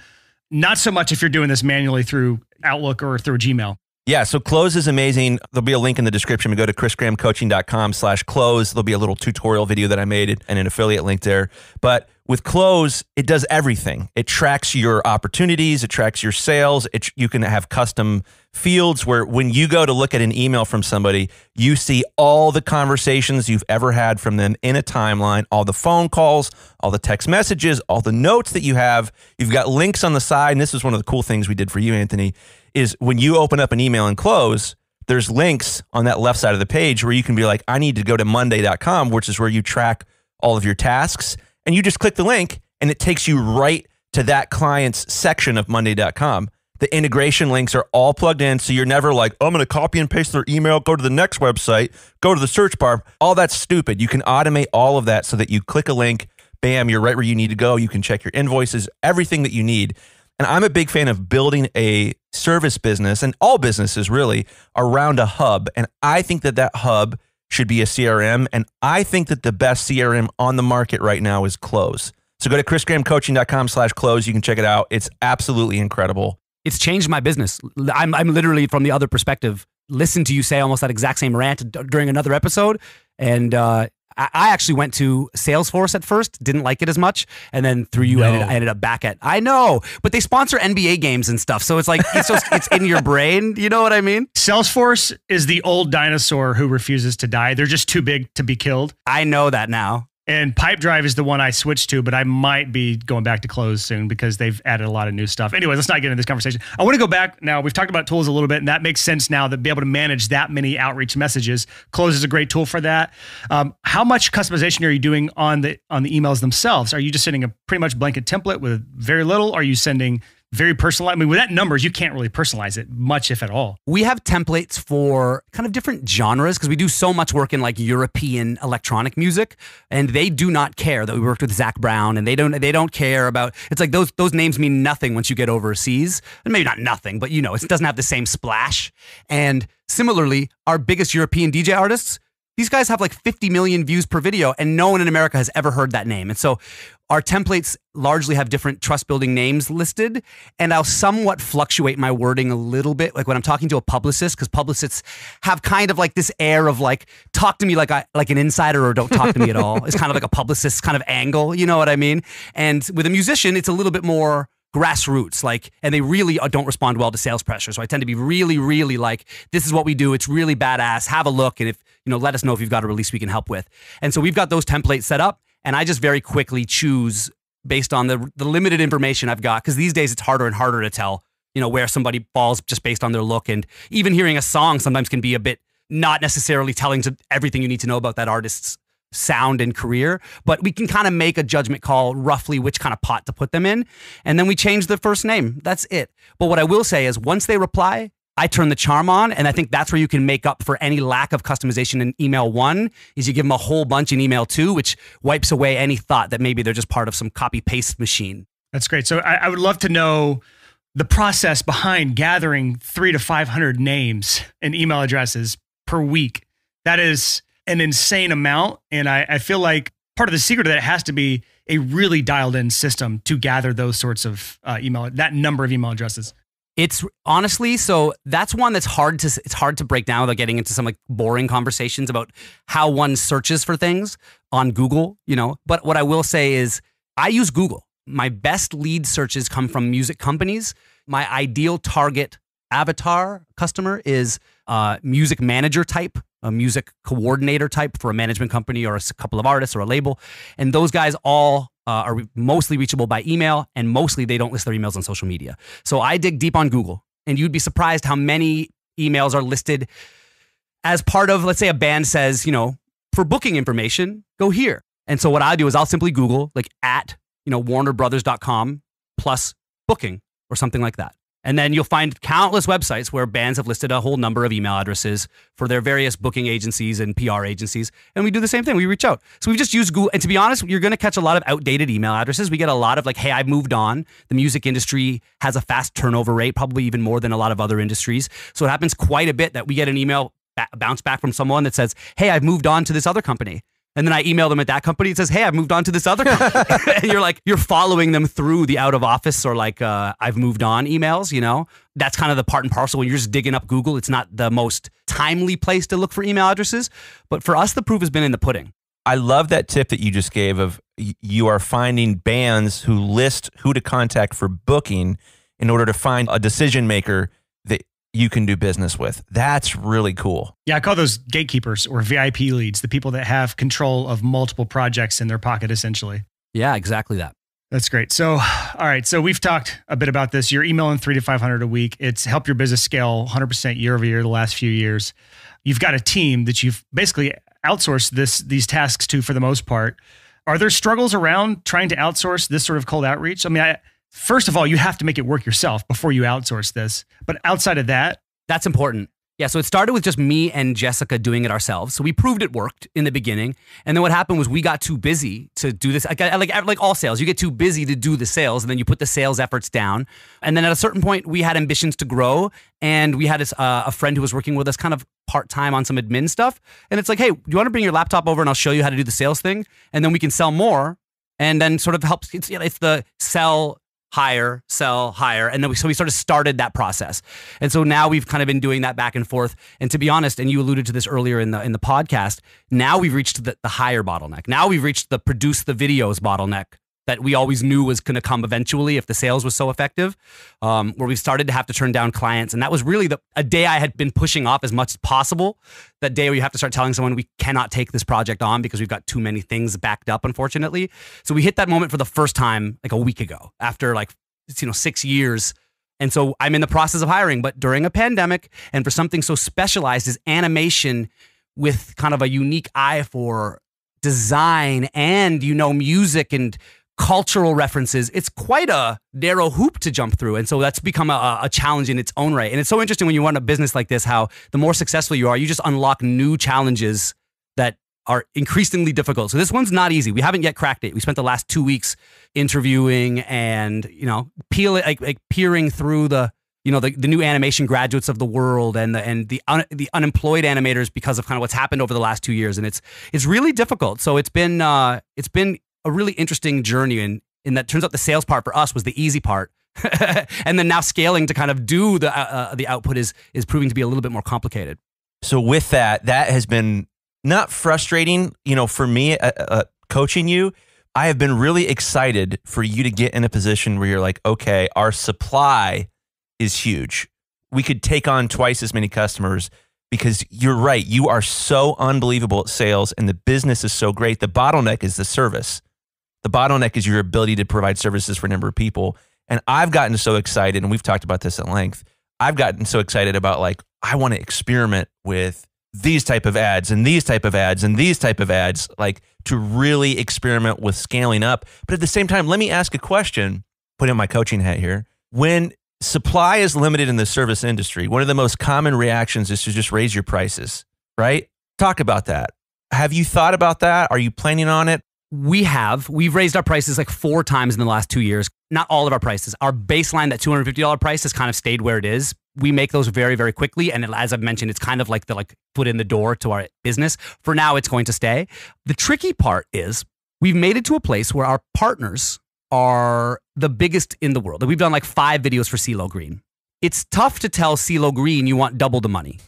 Not so much if you're doing this manually through Outlook or through Gmail. Yeah, so close is amazing. There'll be a link in the description. Go to chrisgrahamcoaching.com slash close. There'll be a little tutorial video that I made and an affiliate link there. But with Close, it does everything. It tracks your opportunities, it tracks your sales. It, you can have custom fields where when you go to look at an email from somebody, you see all the conversations you've ever had from them in a timeline, all the phone calls, all the text messages, all the notes that you have. You've got links on the side, and this is one of the cool things we did for you, Anthony, is when you open up an email and close, there's links on that left side of the page where you can be like, I need to go to monday.com, which is where you track all of your tasks and you just click the link and it takes you right to that client's section of monday.com. The integration links are all plugged in, so you're never like, oh, I'm going to copy and paste their email, go to the next website, go to the search bar. All that's stupid. You can automate all of that so that you click a link, bam, you're right where you need to go. You can check your invoices, everything that you need. And I'm a big fan of building a service business and all businesses really around a hub. And I think that that hub should be a CRM. And I think that the best CRM on the market right now is Close. So go to chrisgrahamcoaching.com slash close. You can check it out. It's absolutely incredible. It's changed my business. I'm, I'm literally, from the other perspective, listened to you say almost that exact same rant during another episode. And uh, I actually went to Salesforce at first, didn't like it as much, and then through you, no. I, ended, I, ended, up back at. I know, but they sponsor NBA games and stuff, so it's like it's just it's in your brain. You know what I mean? Salesforce is the old dinosaur who refuses to die. They're just too big to be killed. I know that now. And Pipe Drive is the one I switched to, but I might be going back to close soon because they've added a lot of new stuff. Anyway, let's not get into this conversation. I want to go back now. We've talked about tools a little bit, and that makes sense now that be able to manage that many outreach messages. Close is a great tool for that. Um, how much customization are you doing on the on the emails themselves? Are you just sending a pretty much blanket template with very little? Are you sending very personalized. I mean, with that numbers, you can't really personalize it much, if at all. We have templates for kind of different genres because we do so much work in like European electronic music, and they do not care that we worked with Zach Brown, and they don't they don't care about. It's like those those names mean nothing once you get overseas, and maybe not nothing, but you know, it doesn't have the same splash. And similarly, our biggest European DJ artists. These guys have like 50 million views per video, and no one in America has ever heard that name. And so our templates largely have different trust building names listed, and I'll somewhat fluctuate my wording a little bit. Like when I'm talking to a publicist, because publicists have kind of like this air of like, talk to me like I like an insider or don't talk to me at all. It's kind of like a publicist kind of angle, you know what I mean? And with a musician, it's a little bit more grassroots like and they really uh, don't respond well to sales pressure so i tend to be really really like this is what we do it's really badass have a look and if you know let us know if you've got a release we can help with and so we've got those templates set up and I just very quickly choose based on the, the limited information I've got, because these days it's harder and harder to tell, you know, where somebody falls just based on their look. And even hearing a song sometimes can be a bit not necessarily telling to everything you need to know about that artist's sound and career, but we can kind of make a judgment call roughly which kind of pot to put them in. And then we change the first name. That's it. But what I will say is once they reply, I turn the charm on, and I think that's where you can make up for any lack of customization in email one. Is you give them a whole bunch in email two, which wipes away any thought that maybe they're just part of some copy paste machine. That's great. So I, I would love to know the process behind gathering three to five hundred names and email addresses per week. That is an insane amount, and I, I feel like part of the secret of that has to be a really dialed in system to gather those sorts of uh, email that number of email addresses it's honestly so that's one that's hard to it's hard to break down without getting into some like boring conversations about how one searches for things on Google, you know. But what I will say is I use Google. My best lead searches come from music companies. My ideal target avatar customer is a uh, music manager type, a music coordinator type for a management company or a couple of artists or a label. And those guys all uh, are mostly reachable by email, and mostly they don't list their emails on social media. So I dig deep on Google, and you'd be surprised how many emails are listed as part of, let's say, a band says, you know, for booking information, go here. And so what I do is I'll simply Google like at, you know, warnerbrothers.com plus booking or something like that. And then you'll find countless websites where bands have listed a whole number of email addresses for their various booking agencies and PR agencies. And we do the same thing. We reach out. So we've just used Google. And to be honest, you're going to catch a lot of outdated email addresses. We get a lot of like, hey, I've moved on. The music industry has a fast turnover rate, probably even more than a lot of other industries. So it happens quite a bit that we get an email bounce back from someone that says, hey, I've moved on to this other company. And then I email them at that company. It says, "Hey, I've moved on to this other company." and you're like, you're following them through the out of office or like uh, I've moved on emails. You know, that's kind of the part and parcel when you're just digging up Google. It's not the most timely place to look for email addresses, but for us, the proof has been in the pudding. I love that tip that you just gave of you are finding bands who list who to contact for booking in order to find a decision maker you can do business with. That's really cool. Yeah, I call those gatekeepers or VIP leads, the people that have control of multiple projects in their pocket, essentially. Yeah, exactly that. That's great. So, all right. So we've talked a bit about this. You're emailing three to 500 a week. It's helped your business scale 100% year over year the last few years. You've got a team that you've basically outsourced this, these tasks to for the most part. Are there struggles around trying to outsource this sort of cold outreach? I mean, I, first of all, you have to make it work yourself before you outsource this. But outside of that, that's important. Yeah, so it started with just me and Jessica doing it ourselves. So we proved it worked in the beginning, and then what happened was we got too busy to do this. Like, like like all sales, you get too busy to do the sales, and then you put the sales efforts down. And then at a certain point, we had ambitions to grow, and we had this, uh, a friend who was working with us, kind of part time on some admin stuff. And it's like, hey, do you want to bring your laptop over, and I'll show you how to do the sales thing, and then we can sell more, and then sort of helps. It's, it's the sell higher, sell higher. And then we, so we sort of started that process. And so now we've kind of been doing that back and forth. And to be honest, and you alluded to this earlier in the, in the podcast, now we've reached the, the higher bottleneck. Now we've reached the produce the videos bottleneck that we always knew was going to come eventually if the sales was so effective, um, where we started to have to turn down clients. And that was really the, a day I had been pushing off as much as possible. That day where you have to start telling someone we cannot take this project on because we've got too many things backed up, unfortunately. So we hit that moment for the first time like a week ago after like, you know, six years. And so I'm in the process of hiring, but during a pandemic and for something so specialized as animation with kind of a unique eye for design and, you know, music and cultural references. It's quite a narrow hoop to jump through. And so that's become a, a, challenge in its own right. And it's so interesting when you run a business like this, how the more successful you are, you just unlock new challenges that are increasingly difficult. So this one's not easy. We haven't yet cracked it. We spent the last two weeks interviewing and, you know, peel it, like, like peering through the, you know the, the new animation graduates of the world and the and the un, the unemployed animators because of kind of what's happened over the last two years and it's it's really difficult so it's been uh, it's been a really interesting journey. And, and that turns out the sales part for us was the easy part. and then now scaling to kind of do the, uh, uh, the output is, is proving to be a little bit more complicated. So with that, that has been not frustrating, you know, for me uh, uh, uh, coaching you. I have been really excited for you to get in a position where you're like, okay, our supply is huge. We could take on twice as many customers because you're right. You are so unbelievable at sales and the business is so great. The bottleneck is the service. The bottleneck is your ability to provide services for a number of people. And I've gotten so excited, and we've talked about this at length. I've gotten so excited about like I want to experiment with these type of ads and these type of ads and these type of ads, like to really experiment with scaling up. But at the same time, let me ask a question. Put in my coaching hat here. When supply is limited in the service industry, one of the most common reactions is to just raise your prices, right? Talk about that. Have you thought about that? Are you planning on it? we have we've raised our prices like four times in the last two years not all of our prices our baseline that $250 price has kind of stayed where it is we make those very very quickly and as i've mentioned it's kind of like the like foot in the door to our business for now it's going to stay the tricky part is we've made it to a place where our partners are the biggest in the world we've done like five videos for CeeLo green it's tough to tell CeeLo Green you want double the money.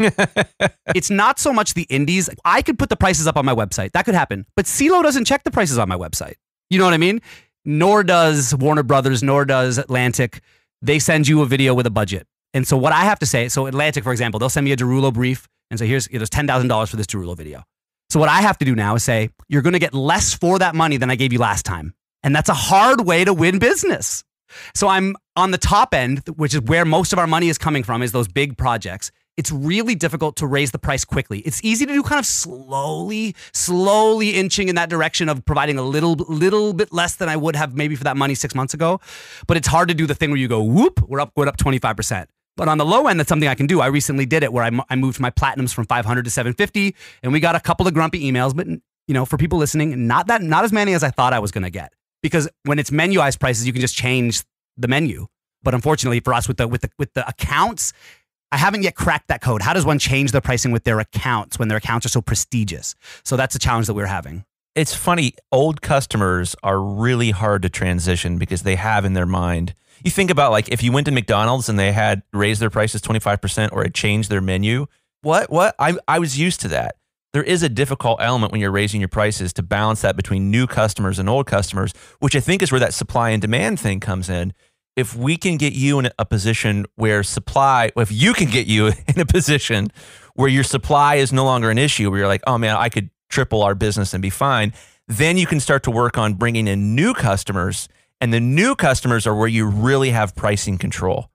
it's not so much the indies. I could put the prices up on my website. That could happen. But CeeLo doesn't check the prices on my website. You know what I mean? Nor does Warner Brothers, nor does Atlantic. They send you a video with a budget. And so what I have to say, so Atlantic, for example, they'll send me a Derulo brief and say, here's there's ten thousand dollars for this Derulo video. So what I have to do now is say, you're gonna get less for that money than I gave you last time. And that's a hard way to win business. So I'm on the top end, which is where most of our money is coming from, is those big projects. It's really difficult to raise the price quickly. It's easy to do kind of slowly, slowly inching in that direction of providing a little, little bit less than I would have maybe for that money six months ago. But it's hard to do the thing where you go, whoop, we're up, we're up 25%. But on the low end, that's something I can do. I recently did it where I, I moved my platinums from 500 to 750, and we got a couple of grumpy emails, but you know, for people listening, not that, not as many as I thought I was going to get because when it's menuized prices, you can just change the menu. But unfortunately for us, with the with the with the accounts, I haven't yet cracked that code. How does one change their pricing with their accounts when their accounts are so prestigious? So that's a challenge that we're having. It's funny. Old customers are really hard to transition because they have in their mind. You think about like if you went to McDonald's and they had raised their prices twenty five percent or had changed their menu. What? What? I I was used to that there is a difficult element when you're raising your prices to balance that between new customers and old customers, which I think is where that supply and demand thing comes in. If we can get you in a position where supply, if you can get you in a position where your supply is no longer an issue, where you're like, oh man, I could triple our business and be fine, then you can start to work on bringing in new customers. And the new customers are where you really have pricing control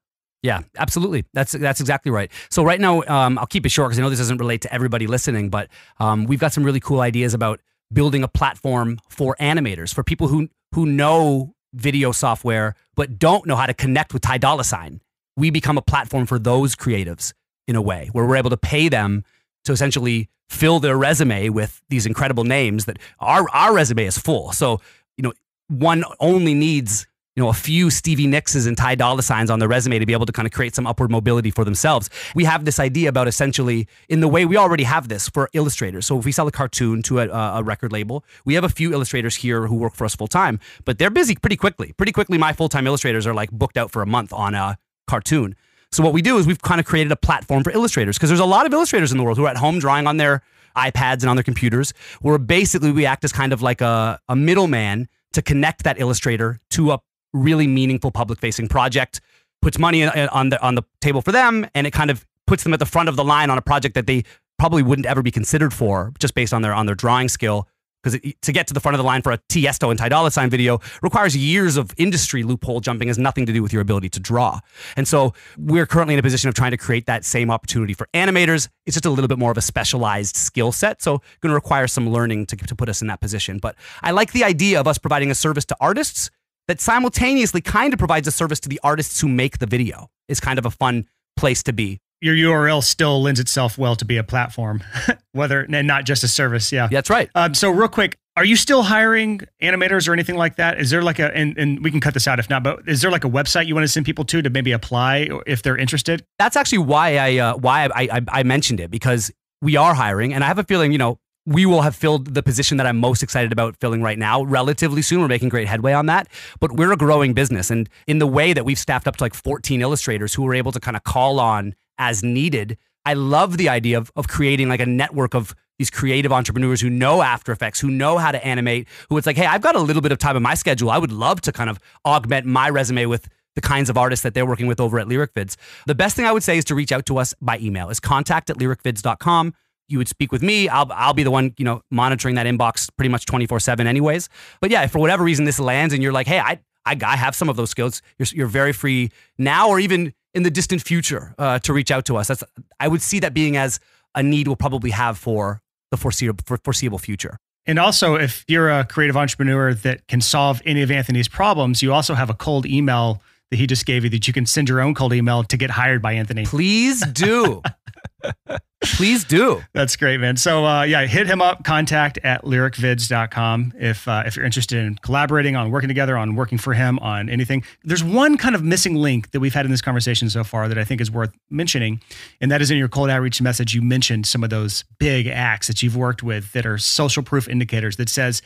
yeah, absolutely. That's that's exactly right. So right now, um, I'll keep it short because I know this doesn't relate to everybody listening, but um, we've got some really cool ideas about building a platform for animators, for people who who know video software but don't know how to connect with Ty Dolla Sign. We become a platform for those creatives in a way where we're able to pay them to essentially fill their resume with these incredible names that our our resume is full. So you know, one only needs you know, a few Stevie Nickses and Ty Dolla Signs on their resume to be able to kind of create some upward mobility for themselves. We have this idea about essentially, in the way we already have this for illustrators. So if we sell a cartoon to a, a record label, we have a few illustrators here who work for us full time, but they're busy pretty quickly. Pretty quickly, my full time illustrators are like booked out for a month on a cartoon. So what we do is we've kind of created a platform for illustrators because there's a lot of illustrators in the world who are at home drawing on their iPads and on their computers, where basically we act as kind of like a, a middleman to connect that illustrator to a really meaningful public facing project, puts money uh, on the, on the table for them, and it kind of puts them at the front of the line on a project that they probably wouldn't ever be considered for just based on their on their drawing skill. Because to get to the front of the line for a Tiesto and Ty Dolla Sign video requires years of industry loophole jumping, has nothing to do with your ability to draw. And so we're currently in a position of trying to create that same opportunity for animators. It's just a little bit more of a specialized skill set, so going to require some learning to, to put us in that position. But I like the idea of us providing a service to artists that simultaneously kind of provides a service to the artists who make the video is kind of a fun place to be. Your URL still lends itself well to be a platform, whether and not just a service. Yeah, that's right. Um, so real quick, are you still hiring animators or anything like that? Is there like a and, and we can cut this out if not, but is there like a website you want to send people to to maybe apply if they're interested? That's actually why I uh, why I, I I mentioned it because we are hiring, and I have a feeling you know we will have filled the position that I'm most excited about filling right now relatively soon. We're making great headway on that, but we're a growing business. And in the way that we've staffed up to like 14 illustrators who we're able to kind of call on as needed, I love the idea of, of creating like a network of these creative entrepreneurs who know After Effects, who know how to animate, who it's like, hey, I've got a little bit of time in my schedule. I would love to kind of augment my resume with the kinds of artists that they're working with over at LyricVids. The best thing I would say is to reach out to us by email is contact at lyricvids.com you would speak with me. I'll, I'll be the one, you know, monitoring that inbox pretty much 24 seven anyways. But yeah, if for whatever reason this lands and you're like, hey, I, I, I have some of those skills, you're, you're very free now or even in the distant future uh, to reach out to us. That's, I would see that being as a need we'll probably have for the foreseeable, for foreseeable future. And also, if you're a creative entrepreneur that can solve any of Anthony's problems, you also have a cold email that he just gave you that you can send your own cold email to get hired by Anthony. Please do. Please do. That's great, man. So uh, yeah, hit him up, contact at lyricvids.com if uh, if you're interested in collaborating on working together, on working for him, on anything. There's one kind of missing link that we've had in this conversation so far that I think is worth mentioning, and that is in your cold outreach message, you mentioned some of those big acts that you've worked with that are social proof indicators that says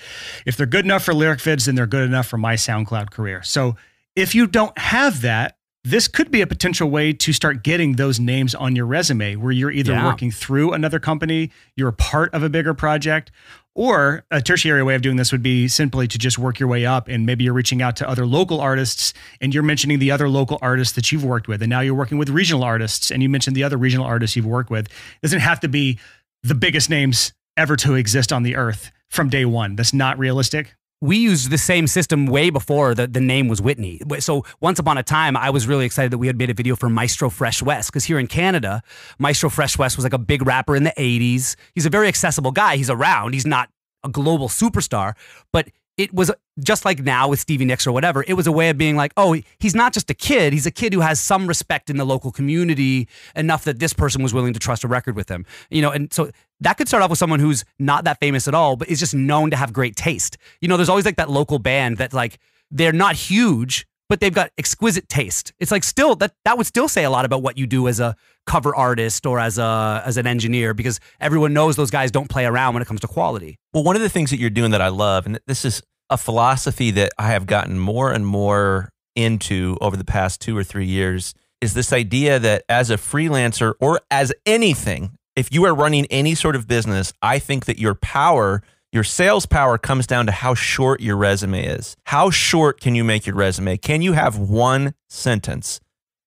if they're good enough for lyric vids, then they're good enough for my SoundCloud career. So if you don't have that, this could be a potential way to start getting those names on your resume where you're either yeah. working through another company, you're a part of a bigger project, or a tertiary way of doing this would be simply to just work your way up and maybe you're reaching out to other local artists and you're mentioning the other local artists that you've worked with. And now you're working with regional artists and you mentioned the other regional artists you've worked with. It doesn't have to be the biggest names ever to exist on the earth from day one. That's not realistic we used the same system way before the, the name was Whitney. So once upon a time, I was really excited that we had made a video for Maestro Fresh West because here in Canada, Maestro Fresh West was like a big rapper in the 80s. He's a very accessible guy. He's around. He's not a global superstar, but it was just like now with Stevie Nicks or whatever, it was a way of being like, oh, he's not just a kid. He's a kid who has some respect in the local community enough that this person was willing to trust a record with him. You know, and so that could start off with someone who's not that famous at all, but is just known to have great taste. You know, there's always like that local band that like they're not huge, but they've got exquisite taste. It's like still that that would still say a lot about what you do as a cover artist or as a as an engineer because everyone knows those guys don't play around when it comes to quality. Well, one of the things that you're doing that I love and this is a philosophy that I have gotten more and more into over the past 2 or 3 years is this idea that as a freelancer or as anything, if you are running any sort of business, I think that your power your sales power comes down to how short your resume is. How short can you make your resume? Can you have one sentence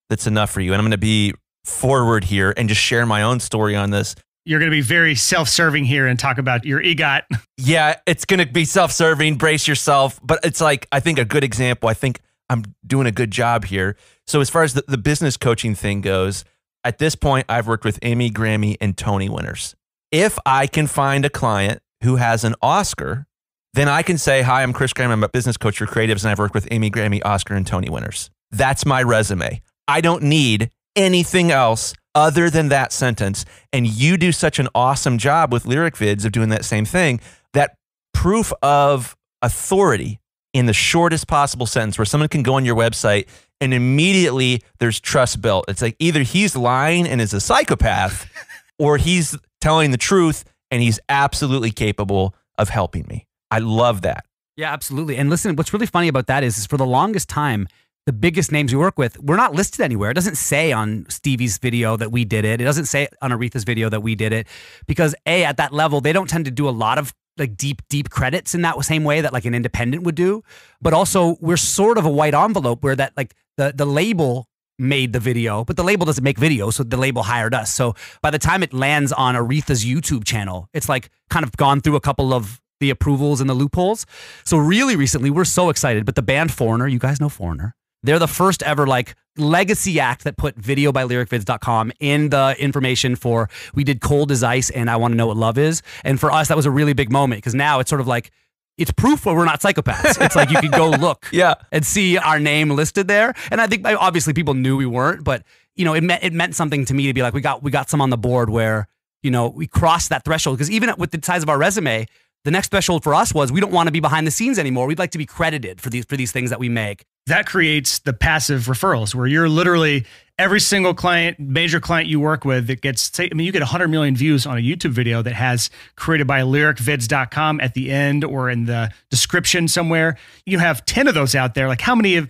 that's enough for you? And I'm going to be forward here and just share my own story on this. You're going to be very self serving here and talk about your EGOT. Yeah, it's going to be self serving. Brace yourself. But it's like, I think a good example, I think I'm doing a good job here. So, as far as the, the business coaching thing goes, at this point, I've worked with Amy Grammy and Tony Winners. If I can find a client who has an Oscar, then I can say, Hi, I'm Chris Graham. I'm a business coach for creatives, and I've worked with Amy, Grammy, Oscar, and Tony winners. That's my resume. I don't need anything else other than that sentence. And you do such an awesome job with lyric vids of doing that same thing. That proof of authority in the shortest possible sentence where someone can go on your website and immediately there's trust built. It's like either he's lying and is a psychopath or he's telling the truth and he's absolutely capable of helping me. I love that. Yeah, absolutely. And listen, what's really funny about that is, is for the longest time, the biggest names we work with we're not listed anywhere. It doesn't say on Stevie's video that we did it. It doesn't say on Aretha's video that we did it because A, at that level, they don't tend to do a lot of like deep, deep credits in that same way that like an independent would do. But also, we're sort of a white envelope where that like the the label made the video, but the label doesn't make videos, so the label hired us. So by the time it lands on Aretha's YouTube channel, it's like kind of gone through a couple of the approvals and the loopholes. So really recently, we're so excited. But the band Foreigner, you guys know Foreigner, they're the first ever like legacy act that put video by lyricvids.com in the information for we did cold as ice and I want to know what love is. And for us, that was a really big moment because now it's sort of like it's proof we're not psychopaths. It's like you can go look yeah. and see our name listed there. And I think obviously people knew we weren't, but you know, it meant it meant something to me to be like, we got we got some on the board where, you know, we crossed that threshold. Because even with the size of our resume, the next threshold for us was we don't want to be behind the scenes anymore. We'd like to be credited for these for these things that we make. That creates the passive referrals where you're literally every single client, major client you work with that gets I mean you get 100 million views on a YouTube video that has created by lyricvids.com at the end or in the description somewhere. You have 10 of those out there. Like how many of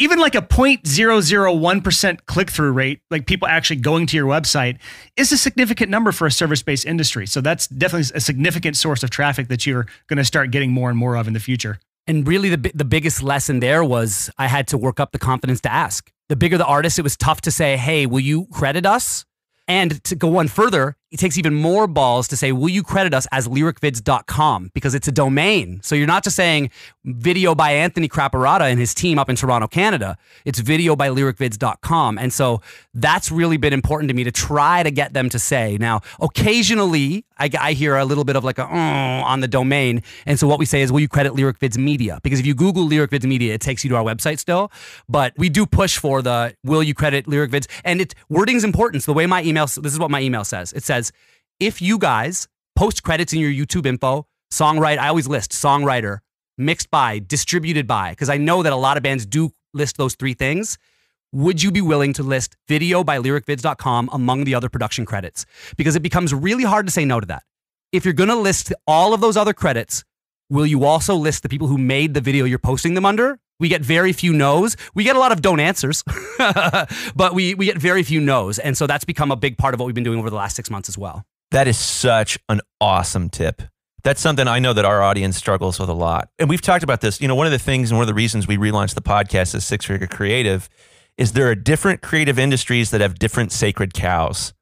even like a 0.001% click through rate, like people actually going to your website, is a significant number for a service based industry. So that's definitely a significant source of traffic that you're going to start getting more and more of in the future. And really, the, the biggest lesson there was I had to work up the confidence to ask. The bigger the artist, it was tough to say, hey, will you credit us? And to go one further, it takes even more balls to say, will you credit us as lyricvids.com? Because it's a domain. So you're not just saying video by Anthony Craparata and his team up in Toronto, Canada. It's video by lyricvids.com. And so that's really been important to me to try to get them to say. Now, occasionally I, I hear a little bit of like a, oh, on the domain. And so what we say is, will you credit LyricVids Media? Because if you Google LyricVids Media, it takes you to our website still. But we do push for the, will you credit LyricVids? And it, wording's important. So the way my email, this is what my email says. It says, says, if you guys post credits in your YouTube info, songwriter, I always list songwriter, mixed by, distributed by, because I know that a lot of bands do list those three things. Would you be willing to list video by lyricvids.com among the other production credits? Because it becomes really hard to say no to that. If you're going to list all of those other credits, will you also list the people who made the video you're posting them under? We get very few no's. We get a lot of don't answers, but we, we get very few no's. And so that's become a big part of what we've been doing over the last six months as well. That is such an awesome tip. That's something I know that our audience struggles with a lot. And we've talked about this. You know, one of the things and one of the reasons we relaunched the podcast as Six Figure Creative is there are different creative industries that have different sacred cows.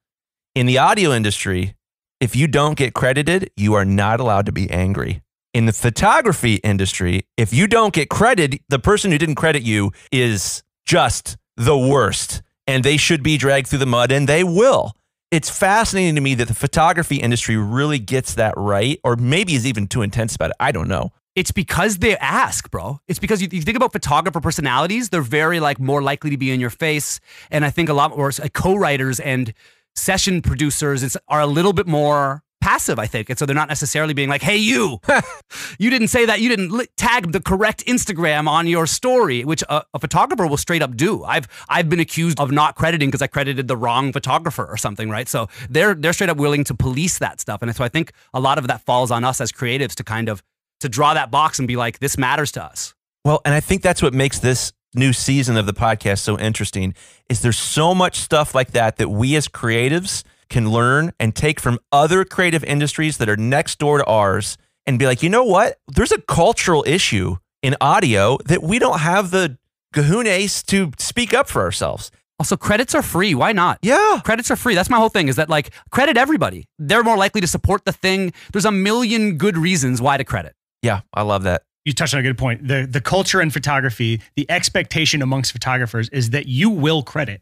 In the audio industry, if you don't get credited, you are not allowed to be angry in the photography industry, if you don't get credit, the person who didn't credit you is just the worst and they should be dragged through the mud and they will. It's fascinating to me that the photography industry really gets that right or maybe is even too intense about it. I don't know. It's because they ask, bro. It's because you, you, think about photographer personalities, they're very like more likely to be in your face. And I think a lot more like, uh, co-writers and session producers are a little bit more passive, I think. And so they're not necessarily being like, hey, you, you didn't say that. You didn't tag the correct Instagram on your story, which a, a photographer will straight up do. I've I've been accused of not crediting because I credited the wrong photographer or something, right? So they're they're straight up willing to police that stuff. And so I think a lot of that falls on us as creatives to kind of to draw that box and be like, this matters to us. Well, and I think that's what makes this new season of the podcast so interesting is there's so much stuff like that that we as creatives – can learn and take from other creative industries that are next door to ours and be like, you know what? There's a cultural issue in audio that we don't have the gahunas to speak up for ourselves. Also, credits are free. Why not? Yeah. Credits are free. That's my whole thing is that, like, credit everybody. They're more likely to support the thing. There's a million good reasons why to credit. Yeah, I love that. You touched on a good point. The, the culture in photography, the expectation amongst photographers is that you will credit.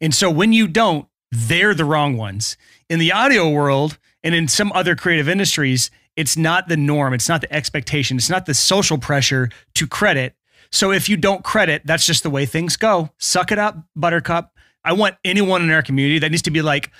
And so when you don't, they're the wrong ones. In the audio world and in some other creative industries, it's not the norm, it's not the expectation, it's not the social pressure to credit. So if you don't credit, that's just the way things go. Suck it up, buttercup. I want anyone in our community that needs to be like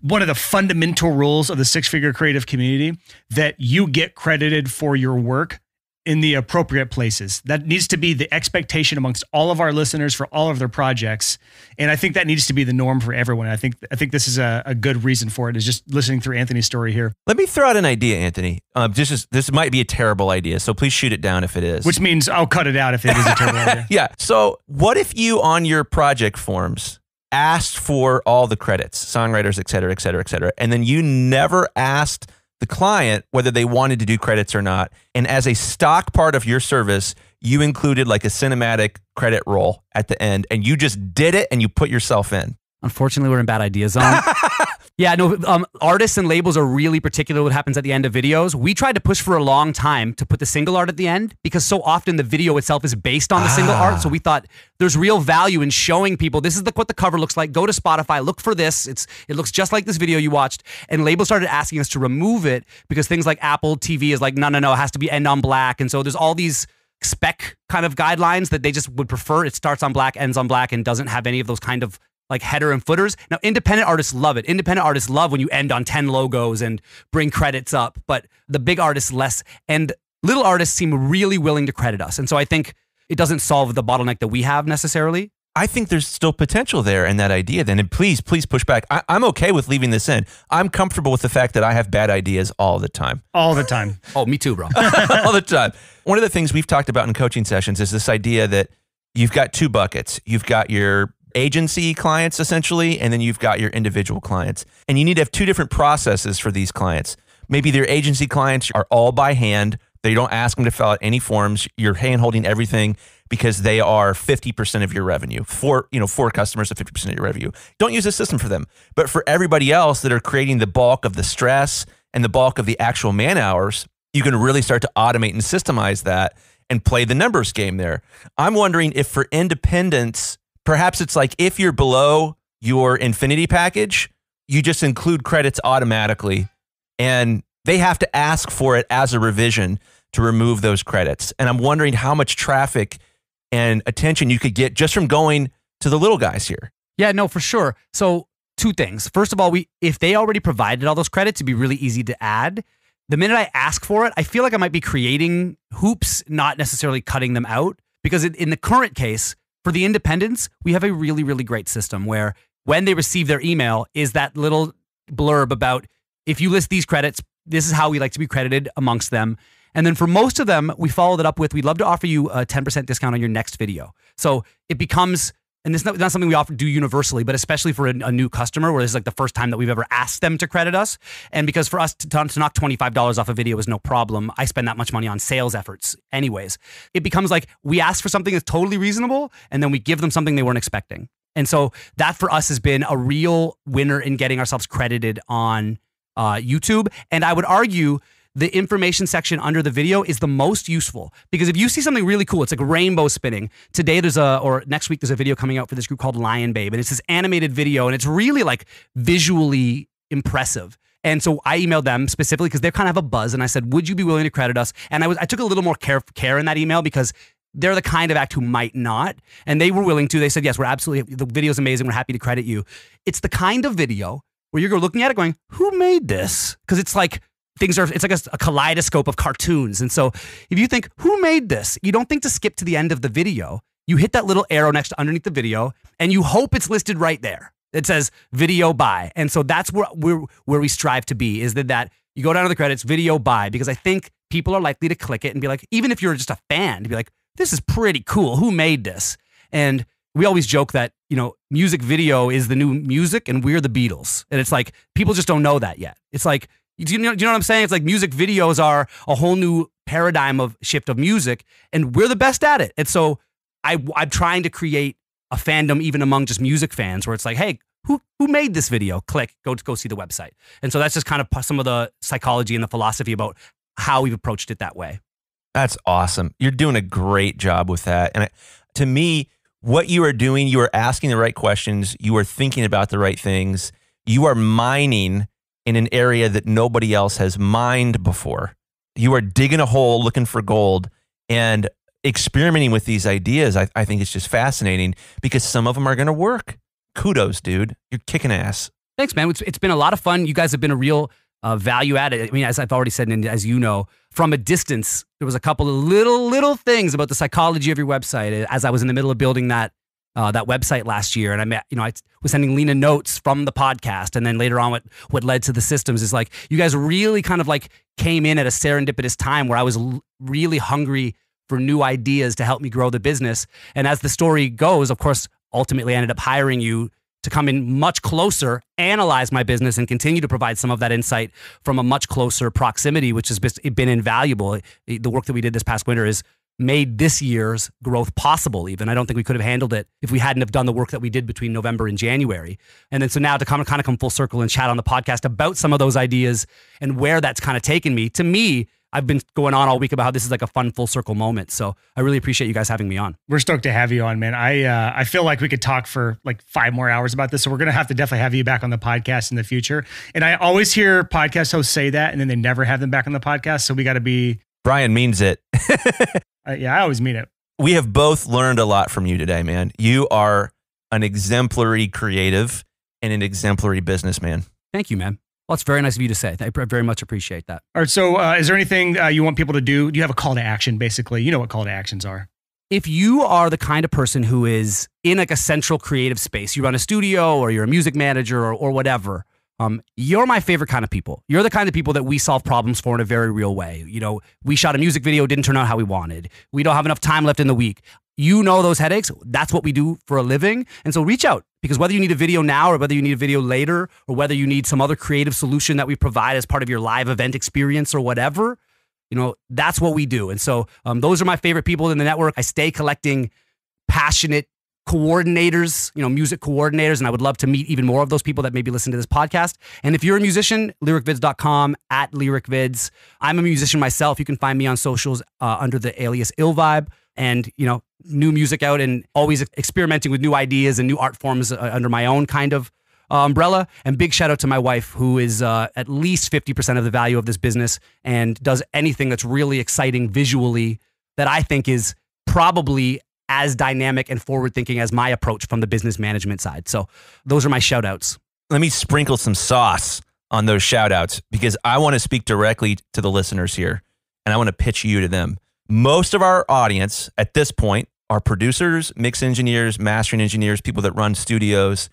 one of the fundamental rules of the six figure creative community that you get credited for your work in the appropriate places. That needs to be the expectation amongst all of our listeners for all of their projects. And I think that needs to be the norm for everyone. I think I think this is a, a good reason for it is just listening through Anthony's story here. Let me throw out an idea, Anthony. Uh, this is this might be a terrible idea, so please shoot it down if it is. Which means I'll cut it out if it is a terrible idea. Yeah. So what if you on your project forms asked for all the credits, songwriters, et cetera, et cetera, et cetera, and then you never asked the client whether they wanted to do credits or not. And as a stock part of your service, you included like a cinematic credit roll at the end and you just did it and you put yourself in. Unfortunately, we're in bad ideas on. Yeah, no, um, artists and labels are really particular what happens at the end of videos. We tried to push for a long time to put the single art at the end because so often the video itself is based on the ah. single art. So we ah. thought there's real value in showing people this is the, what the cover looks like. Go to Spotify, look for this. It's it looks just like this video you watched. And labels started asking us to remove it because things like Apple TV is like, no, no, no, it has to be end on black. And so there's all these spec kind of guidelines that they just would prefer. It starts on black, ends on black, and doesn't have any of those kind of like header and footers. Now, independent artists love it. Independent artists love when you end on 10 logos and bring credits up, but the big artists less. And little artists seem really willing to credit us. And so I think it doesn't solve the bottleneck that we have necessarily. I think there's still potential there in that idea then. And please, please push back. I, am okay with leaving this in. I'm comfortable with the fact that I have bad ideas all the time. All the time. oh, me too, bro. all the time. One of the things we've talked about in coaching sessions is this idea that you've got two buckets. You've got your agency clients essentially, and then you've got your individual clients. And you need to have two different processes for these clients. Maybe their agency clients are all by hand. They don't ask them to fill out any forms. You're hand holding everything because they are 50% of your revenue for you know four customers of 50% of your revenue don't use a system for them but for everybody else that are creating the bulk of the stress and the bulk of the actual man hours you can really start to automate and systemize that and play the numbers game there i'm wondering if for independents perhaps it's like if you're below your Infinity package, you just include credits automatically, and they have to ask for it as a revision to remove those credits. And I'm wondering how much traffic and attention you could get just from going to the little guys here. Yeah, no, for sure. So two things. First of all, we if they already provided all those credits, it'd be really easy to add. The minute I ask for it, I feel like I might be creating hoops, not necessarily cutting them out. Because in the current case, for the independents, we have a really, really great system where when they receive their email is that little blurb about if you list these credits, this is how we like to be credited amongst them. And then for most of them, we followed it up with we'd love to offer you a 10% discount on your next video. So it becomes and it's not, not something we often do universally, but especially for a, a, new customer where this is like the first time that we've ever asked them to credit us. And because for us to, to knock $25 off a video is no problem, I spend that much money on sales efforts anyways. It becomes like we ask for something that's totally reasonable and then we give them something they weren't expecting. And so that for us has been a real winner in getting ourselves credited on uh, YouTube. And I would argue the information section under the video is the most useful because if you see something really cool, it's like rainbow spinning. Today there's a or next week there's a video coming out for this group called Lion Babe, and it's this animated video, and it's really like visually impressive. And so I emailed them specifically because they kind of have a buzz, and I said, "Would you be willing to credit us?" And I was I took a little more care care in that email because they're the kind of act who might not, and they were willing to. They said, "Yes, we're absolutely the video's amazing. We're happy to credit you." It's the kind of video where you're looking at it going, "Who made this?" Because it's like things are it's like a, a, kaleidoscope of cartoons and so if you think who made this you don't think to skip to the end of the video you hit that little arrow next to underneath the video and you hope it's listed right there it says video by and so that's where we're, where we strive to be is that that you go down to the credits video by because i think people are likely to click it and be like even if you're just a fan to be like this is pretty cool who made this and we always joke that you know music video is the new music and we're the beatles and it's like people just don't know that yet it's like do you, know, do you know what I'm saying? It's like music videos are a whole new paradigm of shift of music, and we're the best at it. And so I, I'm trying to create a fandom even among just music fans where it's like, hey, who who made this video? Click, go go see the website. And so that's just kind of some of the psychology and the philosophy about how we've approached it that way. That's awesome. You're doing a great job with that. And to me, what you are doing, you are asking the right questions, you are thinking about the right things, you are mining in an area that nobody else has mined before. You are digging a hole looking for gold and experimenting with these ideas. I, I think it's just fascinating because some of them are going to work. Kudos, dude. You're kicking ass. Thanks, man. It's, it's been a lot of fun. You guys have been a real uh, value added. I mean, as I've already said, and as you know, from a distance, there was a couple of little, little things about the psychology of your website uh, as I was in the middle of building that uh, that website last year, and I met, you know, I was sending Lena notes from the podcast, and then later on, what what led to the systems is like you guys really kind of like came in at a serendipitous time where I was l- really hungry for new ideas to help me grow the business, and as the story goes, of course, ultimately I ended up hiring you to come in much closer, analyze my business, and continue to provide some of that insight from a much closer proximity, which has been invaluable. The work that we did this past winter is made this year's growth possible even i don't think we could have handled it if we hadn't have done the work that we did between november and january and then so now to come kind of come full circle and chat on the podcast about some of those ideas and where that's kind of taken me to me i've been going on all week about how this is like a fun full circle moment so i really appreciate you guys having me on we're stoked to have you on man i uh, i feel like we could talk for like five more hours about this so we're gonna have to definitely have you back on the podcast in the future and i always hear podcast hosts say that and then they never have them back on the podcast so we got to be Brian means it. uh, yeah, I always mean it. We have both learned a lot from you today, man. You are an exemplary creative and an exemplary businessman. Thank you, man. Well, it's very nice of you to say. I very much appreciate that. All right. So, uh, is there anything uh, you want people to do? Do you have a call to action, basically? You know what call to actions are. If you are the kind of person who is in like a central creative space, you run a studio or you're a music manager or, or whatever, um, you're my favorite kind of people. You're the kind of people that we solve problems for in a very real way. You know, we shot a music video, didn't turn out how we wanted. We don't have enough time left in the week. You know those headaches. That's what we do for a living. And so reach out because whether you need a video now or whether you need a video later or whether you need some other creative solution that we provide as part of your live event experience or whatever, you know, that's what we do. And so um, those are my favorite people in the network. I stay collecting passionate coordinators, you know, music coordinators, and I would love to meet even more of those people that maybe listen to this podcast. And if you're a musician, lyricvids.com at lyricvids. I'm a musician myself. You can find me on socials uh, under the alias Ill Vibe, and you know, new music out and always experimenting with new ideas and new art forms uh, under my own kind of uh, umbrella. And big shout out to my wife, who is uh, at least 50% of the value of this business and does anything that's really exciting visually that I think is probably as dynamic and forward thinking as my approach from the business management side. So those are my shout outs. Let me sprinkle some sauce on those shout outs because I want to speak directly to the listeners here and I want to pitch you to them. Most of our audience at this point are producers, mix engineers, mastering engineers, people that run studios.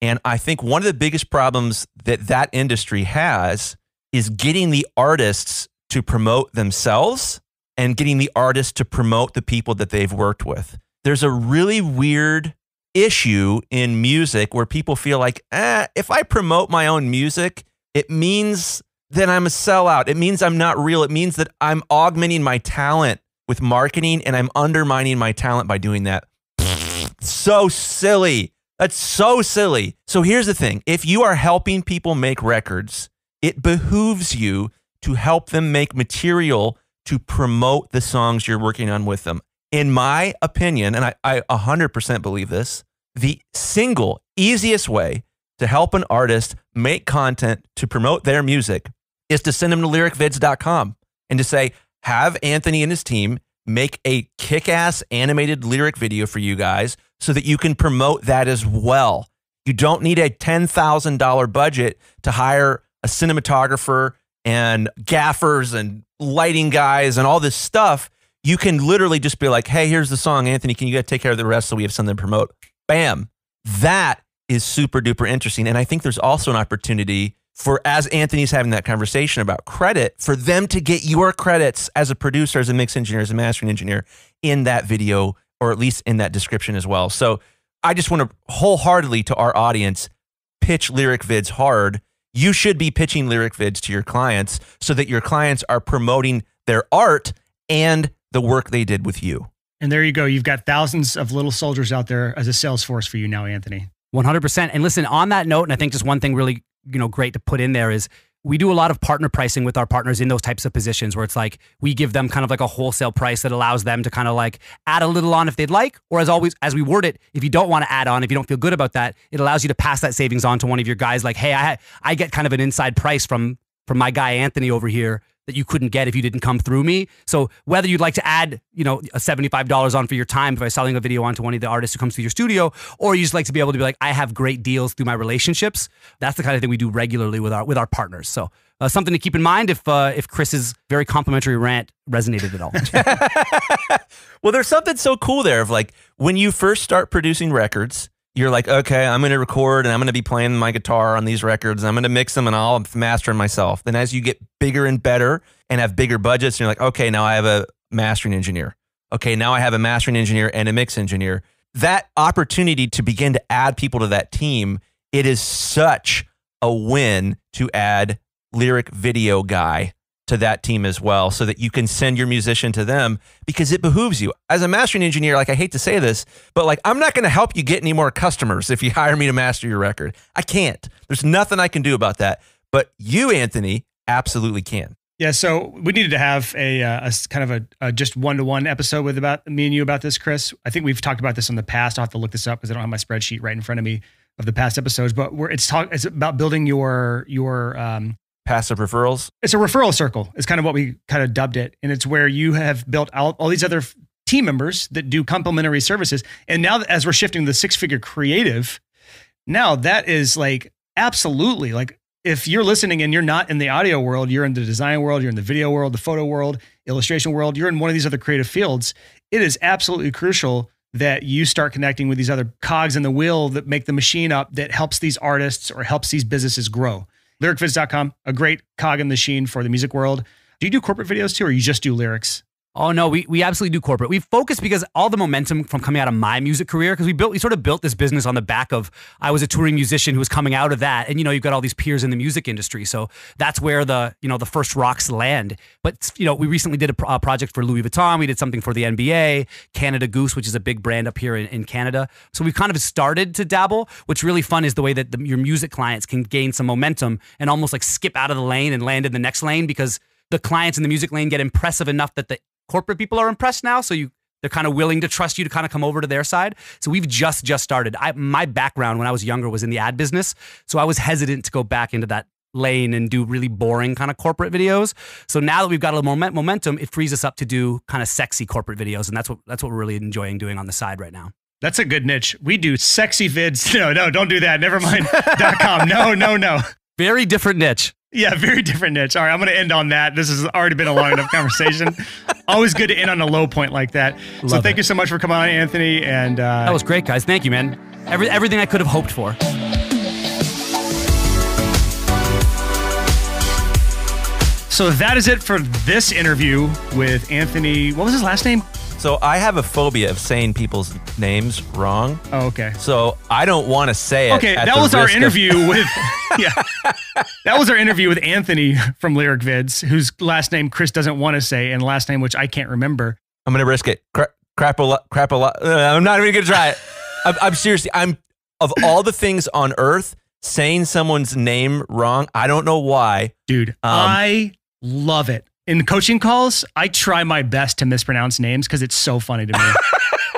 And I think one of the biggest problems that that industry has is getting the artists to promote themselves and getting the artists to promote the people that they've worked with. There's a really weird issue in music where people feel like, eh, if I promote my own music, it means that I'm a sellout. It means I'm not real. It means that I'm augmenting my talent with marketing and I'm undermining my talent by doing that. so silly. That's so silly. So here's the thing if you are helping people make records, it behooves you to help them make material to promote the songs you're working on with them. In my opinion, and I, I 100% believe this, the single easiest way to help an artist make content to promote their music is to send them to lyricvids.com and to say, have Anthony and his team make a kick ass animated lyric video for you guys so that you can promote that as well. You don't need a $10,000 budget to hire a cinematographer and gaffers and lighting guys and all this stuff, you can literally just be like, hey, here's the song, Anthony, can you guys take care of the rest so we have something to promote? Bam. That is super duper interesting. And I think there's also an opportunity for, as Anthony's having that conversation about credit, for them to get your credits as a producer, as a mix engineer, as a mastering engineer in that video, or at least in that description as well. So I just want to wholeheartedly to our audience pitch lyric vids hard you should be pitching lyric vids to your clients so that your clients are promoting their art and the work they did with you. And there you go. You've got thousands of little soldiers out there as a sales force for you now, Anthony. 100%. And listen, on that note, and I think just one thing really, you know, great to put in there is we do a lot of partner pricing with our partners in those types of positions where it's like we give them kind of like a wholesale price that allows them to kind of like add a little on if they'd like or as always as we word it if you don't want to add on if you don't feel good about that it allows you to pass that savings on to one of your guys like hey i i get kind of an inside price from from my guy Anthony over here that you couldn't get if you didn't come through me. So whether you'd like to add, you know, a $75 on for your time by selling a video onto one of the artists who comes to your studio, or you just like to be able to be like, I have great deals through my relationships. That's the kind of thing we do regularly with our with our partners. So uh, something to keep in mind if uh, if Chris's very complimentary rant resonated at all. well, there's something so cool there of like when you first start producing records, you're like, okay, I'm going to record and I'm going to be playing my guitar on these records. and I'm going to mix them and I'll master them myself. Then as you get bigger and better and have bigger budgets, and you're like, okay, now I have a mastering engineer. Okay, now I have a mastering engineer and a mix engineer. That opportunity to begin to add people to that team, it is such a win to add lyric video guy to that team as well so that you can send your musician to them because it behooves you. As a mastering engineer, like I hate to say this, but like I'm not going to help you get any more customers if you hire me to master your record. I can't. There's nothing I can do about that. But you, Anthony, absolutely can. Yeah, so we needed to have a, uh, a kind of a, a just one to one episode with about me and you about this, Chris. I think we've talked about this in the past. I'll have to look this up because I don't have my spreadsheet right in front of me of the past episodes. But it's talk it's about building your your um, passive referrals? It's a referral circle. It's kind of what we kind of dubbed it. And it's where you have built out all these other team members that do complementary services. And now as we're shifting the six figure creative, now that is like absolutely like if you're listening and you're not in the audio world, you're in the design world, you're in the video world, the photo world, illustration world, you're in one of these other creative fields, it is absolutely crucial that you start connecting with these other cogs in the wheel that make the machine up that helps these artists or helps these businesses grow lyricviz.com, a great cog in the machine for the music world. Do you do corporate videos too, or you just do lyrics? Oh no, we, we absolutely do corporate. We focus because all the momentum from coming out of my music career, because we built we sort of built this business on the back of I was a touring musician who was coming out of that. And you know, you've got all these peers in the music industry. So that's where the, you know, the first rocks land. But you know, we recently did a, pro- a project for Louis Vuitton. We did something for the NBA, Canada Goose, which is a big brand up here in, in Canada. So we've kind of started to dabble. What's really fun is the way that the, your music clients can gain some momentum and almost like skip out of the lane and land in the next lane because the clients in the music lane get impressive enough that the corporate people are impressed now, so you they're kind of willing to trust you to kind of come over to their side. So we've just just started. I, my background when I was younger was in the ad business, so I was hesitant to go back into that lane and do really boring kind of corporate videos. So now that we've got a little momentum, it frees us up to do kind of sexy corporate videos, and that's what that's what we're really enjoying doing on the side right now. That's a good niche. We do sexy vids. No, no, don't do that. Never mind. .com. No, no, no. Very different niche. Yeah, very different niche. All right, I'm going to end on that. This has already been a long enough conversation. Always good to end on a low point like that. Love so thank it. you so much for coming on, Anthony. And uh, that was great, guys. Thank you, man. Every, everything I could have hoped for. So that is it for this interview with Anthony. What was his last name? So I have a phobia of saying people's names wrong. Oh, okay. So I don't want to say it. Okay, that was our interview of- with Yeah. That was our interview with Anthony from Lyric Vids, whose last name Chris doesn't want to say and last name which I can't remember. I'm going to risk it. crap a lot, crap a lot. Uh, I'm not even going to try it. I'm, I'm seriously, I'm of all the things on earth, saying someone's name wrong, I don't know why. Dude, um, I love it in coaching calls, I try my best to mispronounce names because it's so funny to me.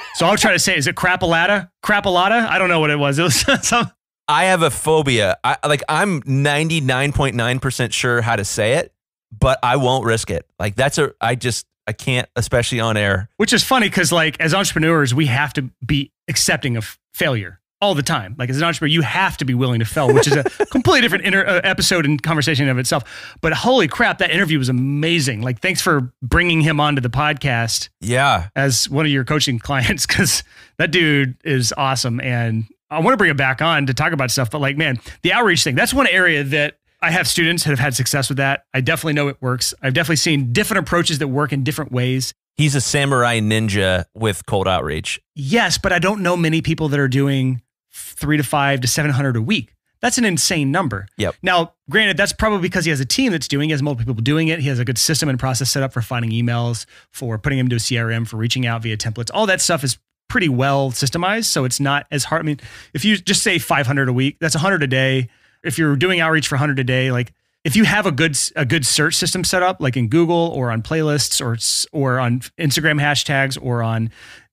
so I'll try to say, is it crapalata? Crapalata? I don't know what it was. It was some. I have a phobia. I, like I'm 99.9% sure how to say it, but I won't risk it. Like that's a, I just, I can't, especially on air. Which is funny because like as entrepreneurs, we have to be accepting of failure all the time. Like as an entrepreneur, you have to be willing to fail, which is a completely different inter- uh, episode and conversation of itself. But holy crap, that interview was amazing. Like thanks for bringing him onto the podcast. Yeah, as one of your coaching clients, because that dude is awesome, and I want to bring him back on to talk about stuff. But like, man, the outreach thing—that's one area that. I have students that have had success with that. I definitely know it works. I've definitely seen different approaches that work in different ways. He's a samurai ninja with cold outreach. Yes, but I don't know many people that are doing three to five to 700 a week. That's an insane number. Yep. Now, granted, that's probably because he has a team that's doing it, has multiple people doing it. He has a good system and process set up for finding emails, for putting them to a CRM, for reaching out via templates. All that stuff is pretty well systemized. So it's not as hard. I mean, if you just say 500 a week, that's 100 a day. If you're doing outreach for 100 a day, like if you have a good a good search system set up, like in Google or on playlists or or on Instagram hashtags or on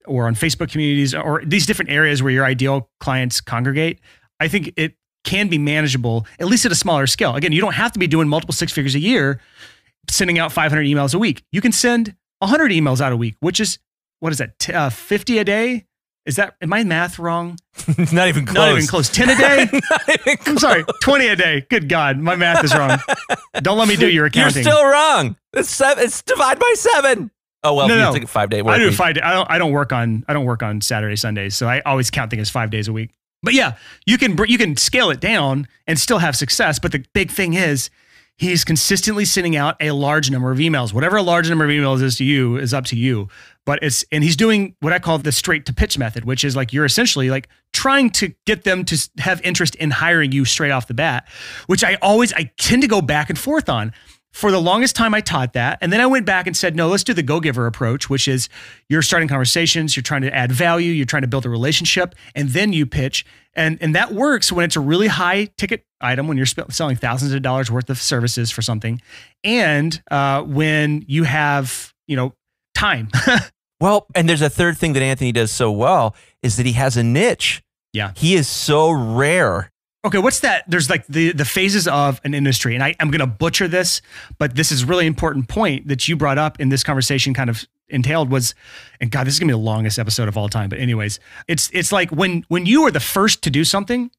or on Facebook communities or these different areas where your ideal clients congregate, I think it can be manageable, at least at a smaller scale. Again, you don't have to be doing multiple six figures a year, sending out 500 emails a week. You can send 100 emails out a week, which is what is that, uh, 50 a day? Is that, am I math wrong? Not even close. Not even close. 10 a day? I'm sorry, 20 a day. Good God, my math is wrong. don't let me do your accounting. You're still wrong. It's, seven, it's divide by seven. Oh well, no, no. Like five day. I do week. five. Day, I don't. I don't work on. I don't work on Saturday, Sundays. So I always count things as five days a week. But yeah, you can you can scale it down and still have success. But the big thing is, he's consistently sending out a large number of emails. Whatever a large number of emails is to you is up to you. But it's and he's doing what I call the straight to pitch method, which is like you're essentially like trying to get them to have interest in hiring you straight off the bat, which I always I tend to go back and forth on for the longest time, I taught that. And then I went back and said, no, let's do the go giver approach, which is you're starting conversations, you're trying to add value, you're trying to build a relationship, and then you pitch. And, and that works when it's a really high ticket item, when you're sp- selling thousands of dollars worth of services for something, and uh, when you have, you know, time. well, and there's a third thing that Anthony does so well is that he has a niche. Yeah. He is so rare Okay, what's that? There's like the the phases of an industry, and I, I'm going to butcher this, but this is really important point that you brought up in this conversation. Kind of entailed was, and God, this is going to be the longest episode of all time. But anyways, it's it's like when when you are the first to do something,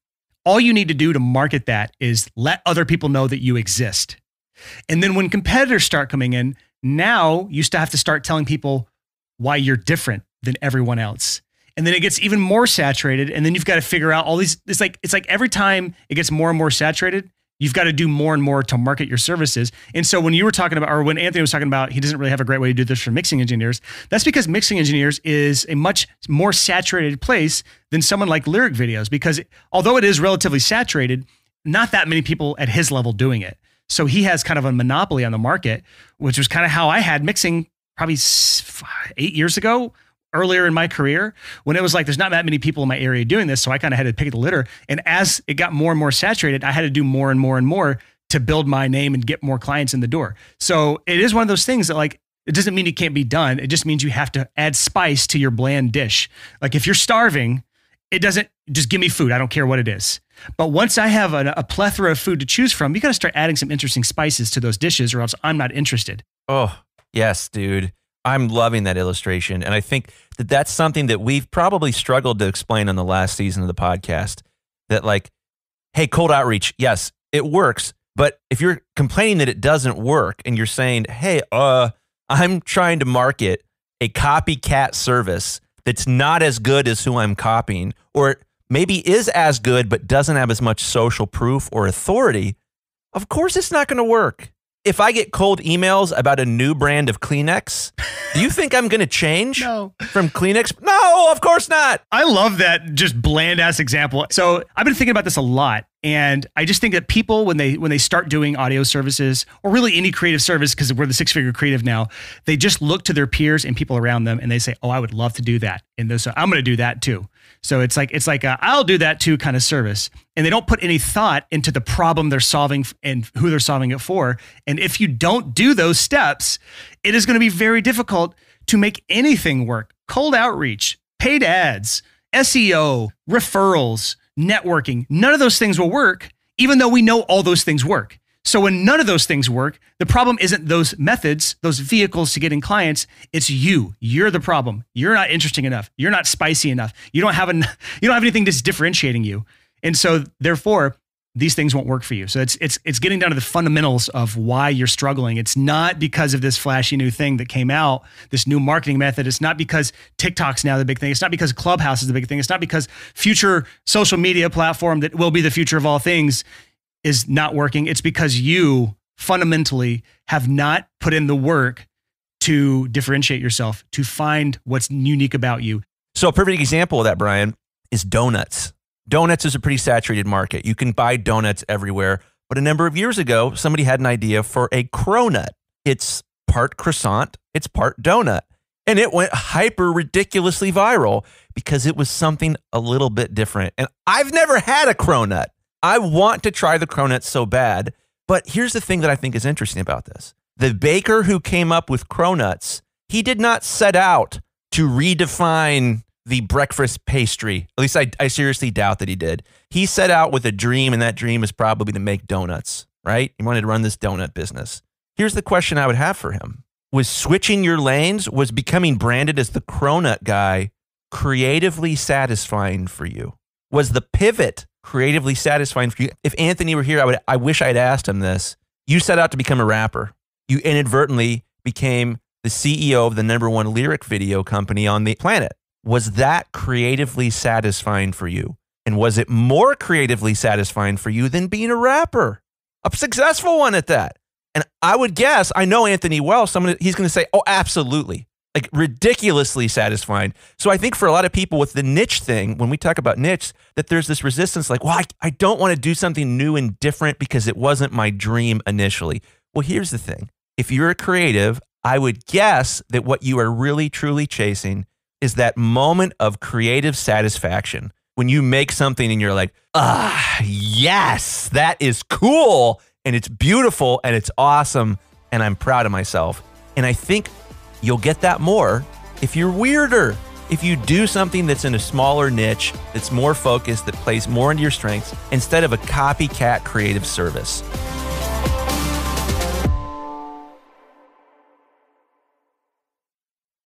all you need to do to market that is let other people know that you exist, and then when competitors start coming in, now you still have to start telling people why you're different than everyone else and then it gets even more saturated and then you've got to figure out all these it's like it's like every time it gets more and more saturated you've got to do more and more to market your services and so when you were talking about or when anthony was talking about he doesn't really have a great way to do this for mixing engineers that's because mixing engineers is a much more saturated place than someone like lyric videos because although it is relatively saturated not that many people at his level doing it so he has kind of a monopoly on the market which was kind of how i had mixing probably eight years ago earlier in my career when it was like there's not that many people in my area doing this so i kind of had to pick the litter and as it got more and more saturated i had to do more and more and more to build my name and get more clients in the door so it is one of those things that like it doesn't mean it can't be done it just means you have to add spice to your bland dish like if you're starving it doesn't just give me food i don't care what it is but once I have a, a, plethora of food to choose from, you got to start adding some interesting spices to those dishes, or else I'm not interested. Oh, yes, dude. I'm loving that illustration. And I think that that's something that we've probably struggled to explain on the last season of the podcast that, like, hey, cold outreach, yes, it works. But if you're complaining that it doesn't work and you're saying, hey, uh, I'm trying to market a copycat service that's not as good as who I'm copying, or maybe is as good, but doesn't have as much social proof or authority, of course it's not going to work if I get cold emails about a new brand of Kleenex, do you think I'm going to change no. from Kleenex? No, of course not. I love that just bland ass example. So I've been thinking about this a lot. And I just think that people, when they when they start doing audio services or really any creative service, because we're the six figure creative now, they just look to their peers and people around them, and they say, "Oh, I would love to do that," and so I'm going to do that too. So it's like it's like i will do that too kind of service, and they don't put any thought into the problem they're solving and who they're solving it for. And if you don't do those steps, it is going to be very difficult to make anything work. Cold outreach, paid ads, SEO, referrals, networking. None of those things will work, even though we know all those things work. So when none of those things work, the problem isn't those methods, those vehicles to getting clients. It's you. You're the problem. You're not interesting enough. You're not spicy enough. You don't have an, you don't have anything that's differentiating you. And so therefore, these things won't work for you. So it's it's it's getting down to the fundamentals of why you're struggling. It's not because of this flashy new thing that came out, this new marketing method. It's not because TikTok's now the big thing. It's not because Clubhouse is the big thing. It's not because future social media platform that will be the future of all things is not working, it's because you fundamentally have not put in the work to differentiate yourself, to find what's unique about you. So, a perfect example of that, Brian, is donuts. Donuts is a pretty saturated market. You can buy donuts everywhere. But a number of years ago, somebody had an idea for a cronut. It's part croissant, it's part donut. And it went hyper ridiculously viral because it was something a little bit different. And I've never had a cronut. I want to try the cronuts so bad. But here's the thing that I think is interesting about this. The baker who came up with cronuts, he did not set out to redefine the breakfast pastry. At least I, I seriously doubt that he did. He set out with a dream, and that dream is probably to make donuts, right? He wanted to run this donut business. Here's the question I would have for him Was switching your lanes, was becoming branded as the cronut guy creatively satisfying for you? was the pivot creatively satisfying for you? If Anthony were here, I would I wish I'd asked him this. You set out to become a rapper. You inadvertently became the CEO of the number one lyric video company on the planet. Was that creatively satisfying for you? And was it more creatively satisfying for you than being a rapper? A successful one at that. And I would guess, I know Anthony well, someone he's going to say, "Oh, absolutely like ridiculously satisfying. So I think for a lot of people with the niche thing, when we talk about niche, that there's this resistance like, well, I, I don't want to do something new and different because it wasn't my dream initially. Well, here's the thing if you're a creative, I would guess that what you are really truly chasing is that moment of creative satisfaction when you make something and you're like, ah, yes, that is cool and it's beautiful and it's awesome and I'm proud of myself. And I think You'll get that more if you're weirder. If you do something that's in a smaller niche, that's more focused, that plays more into your strengths, instead of a copycat creative service.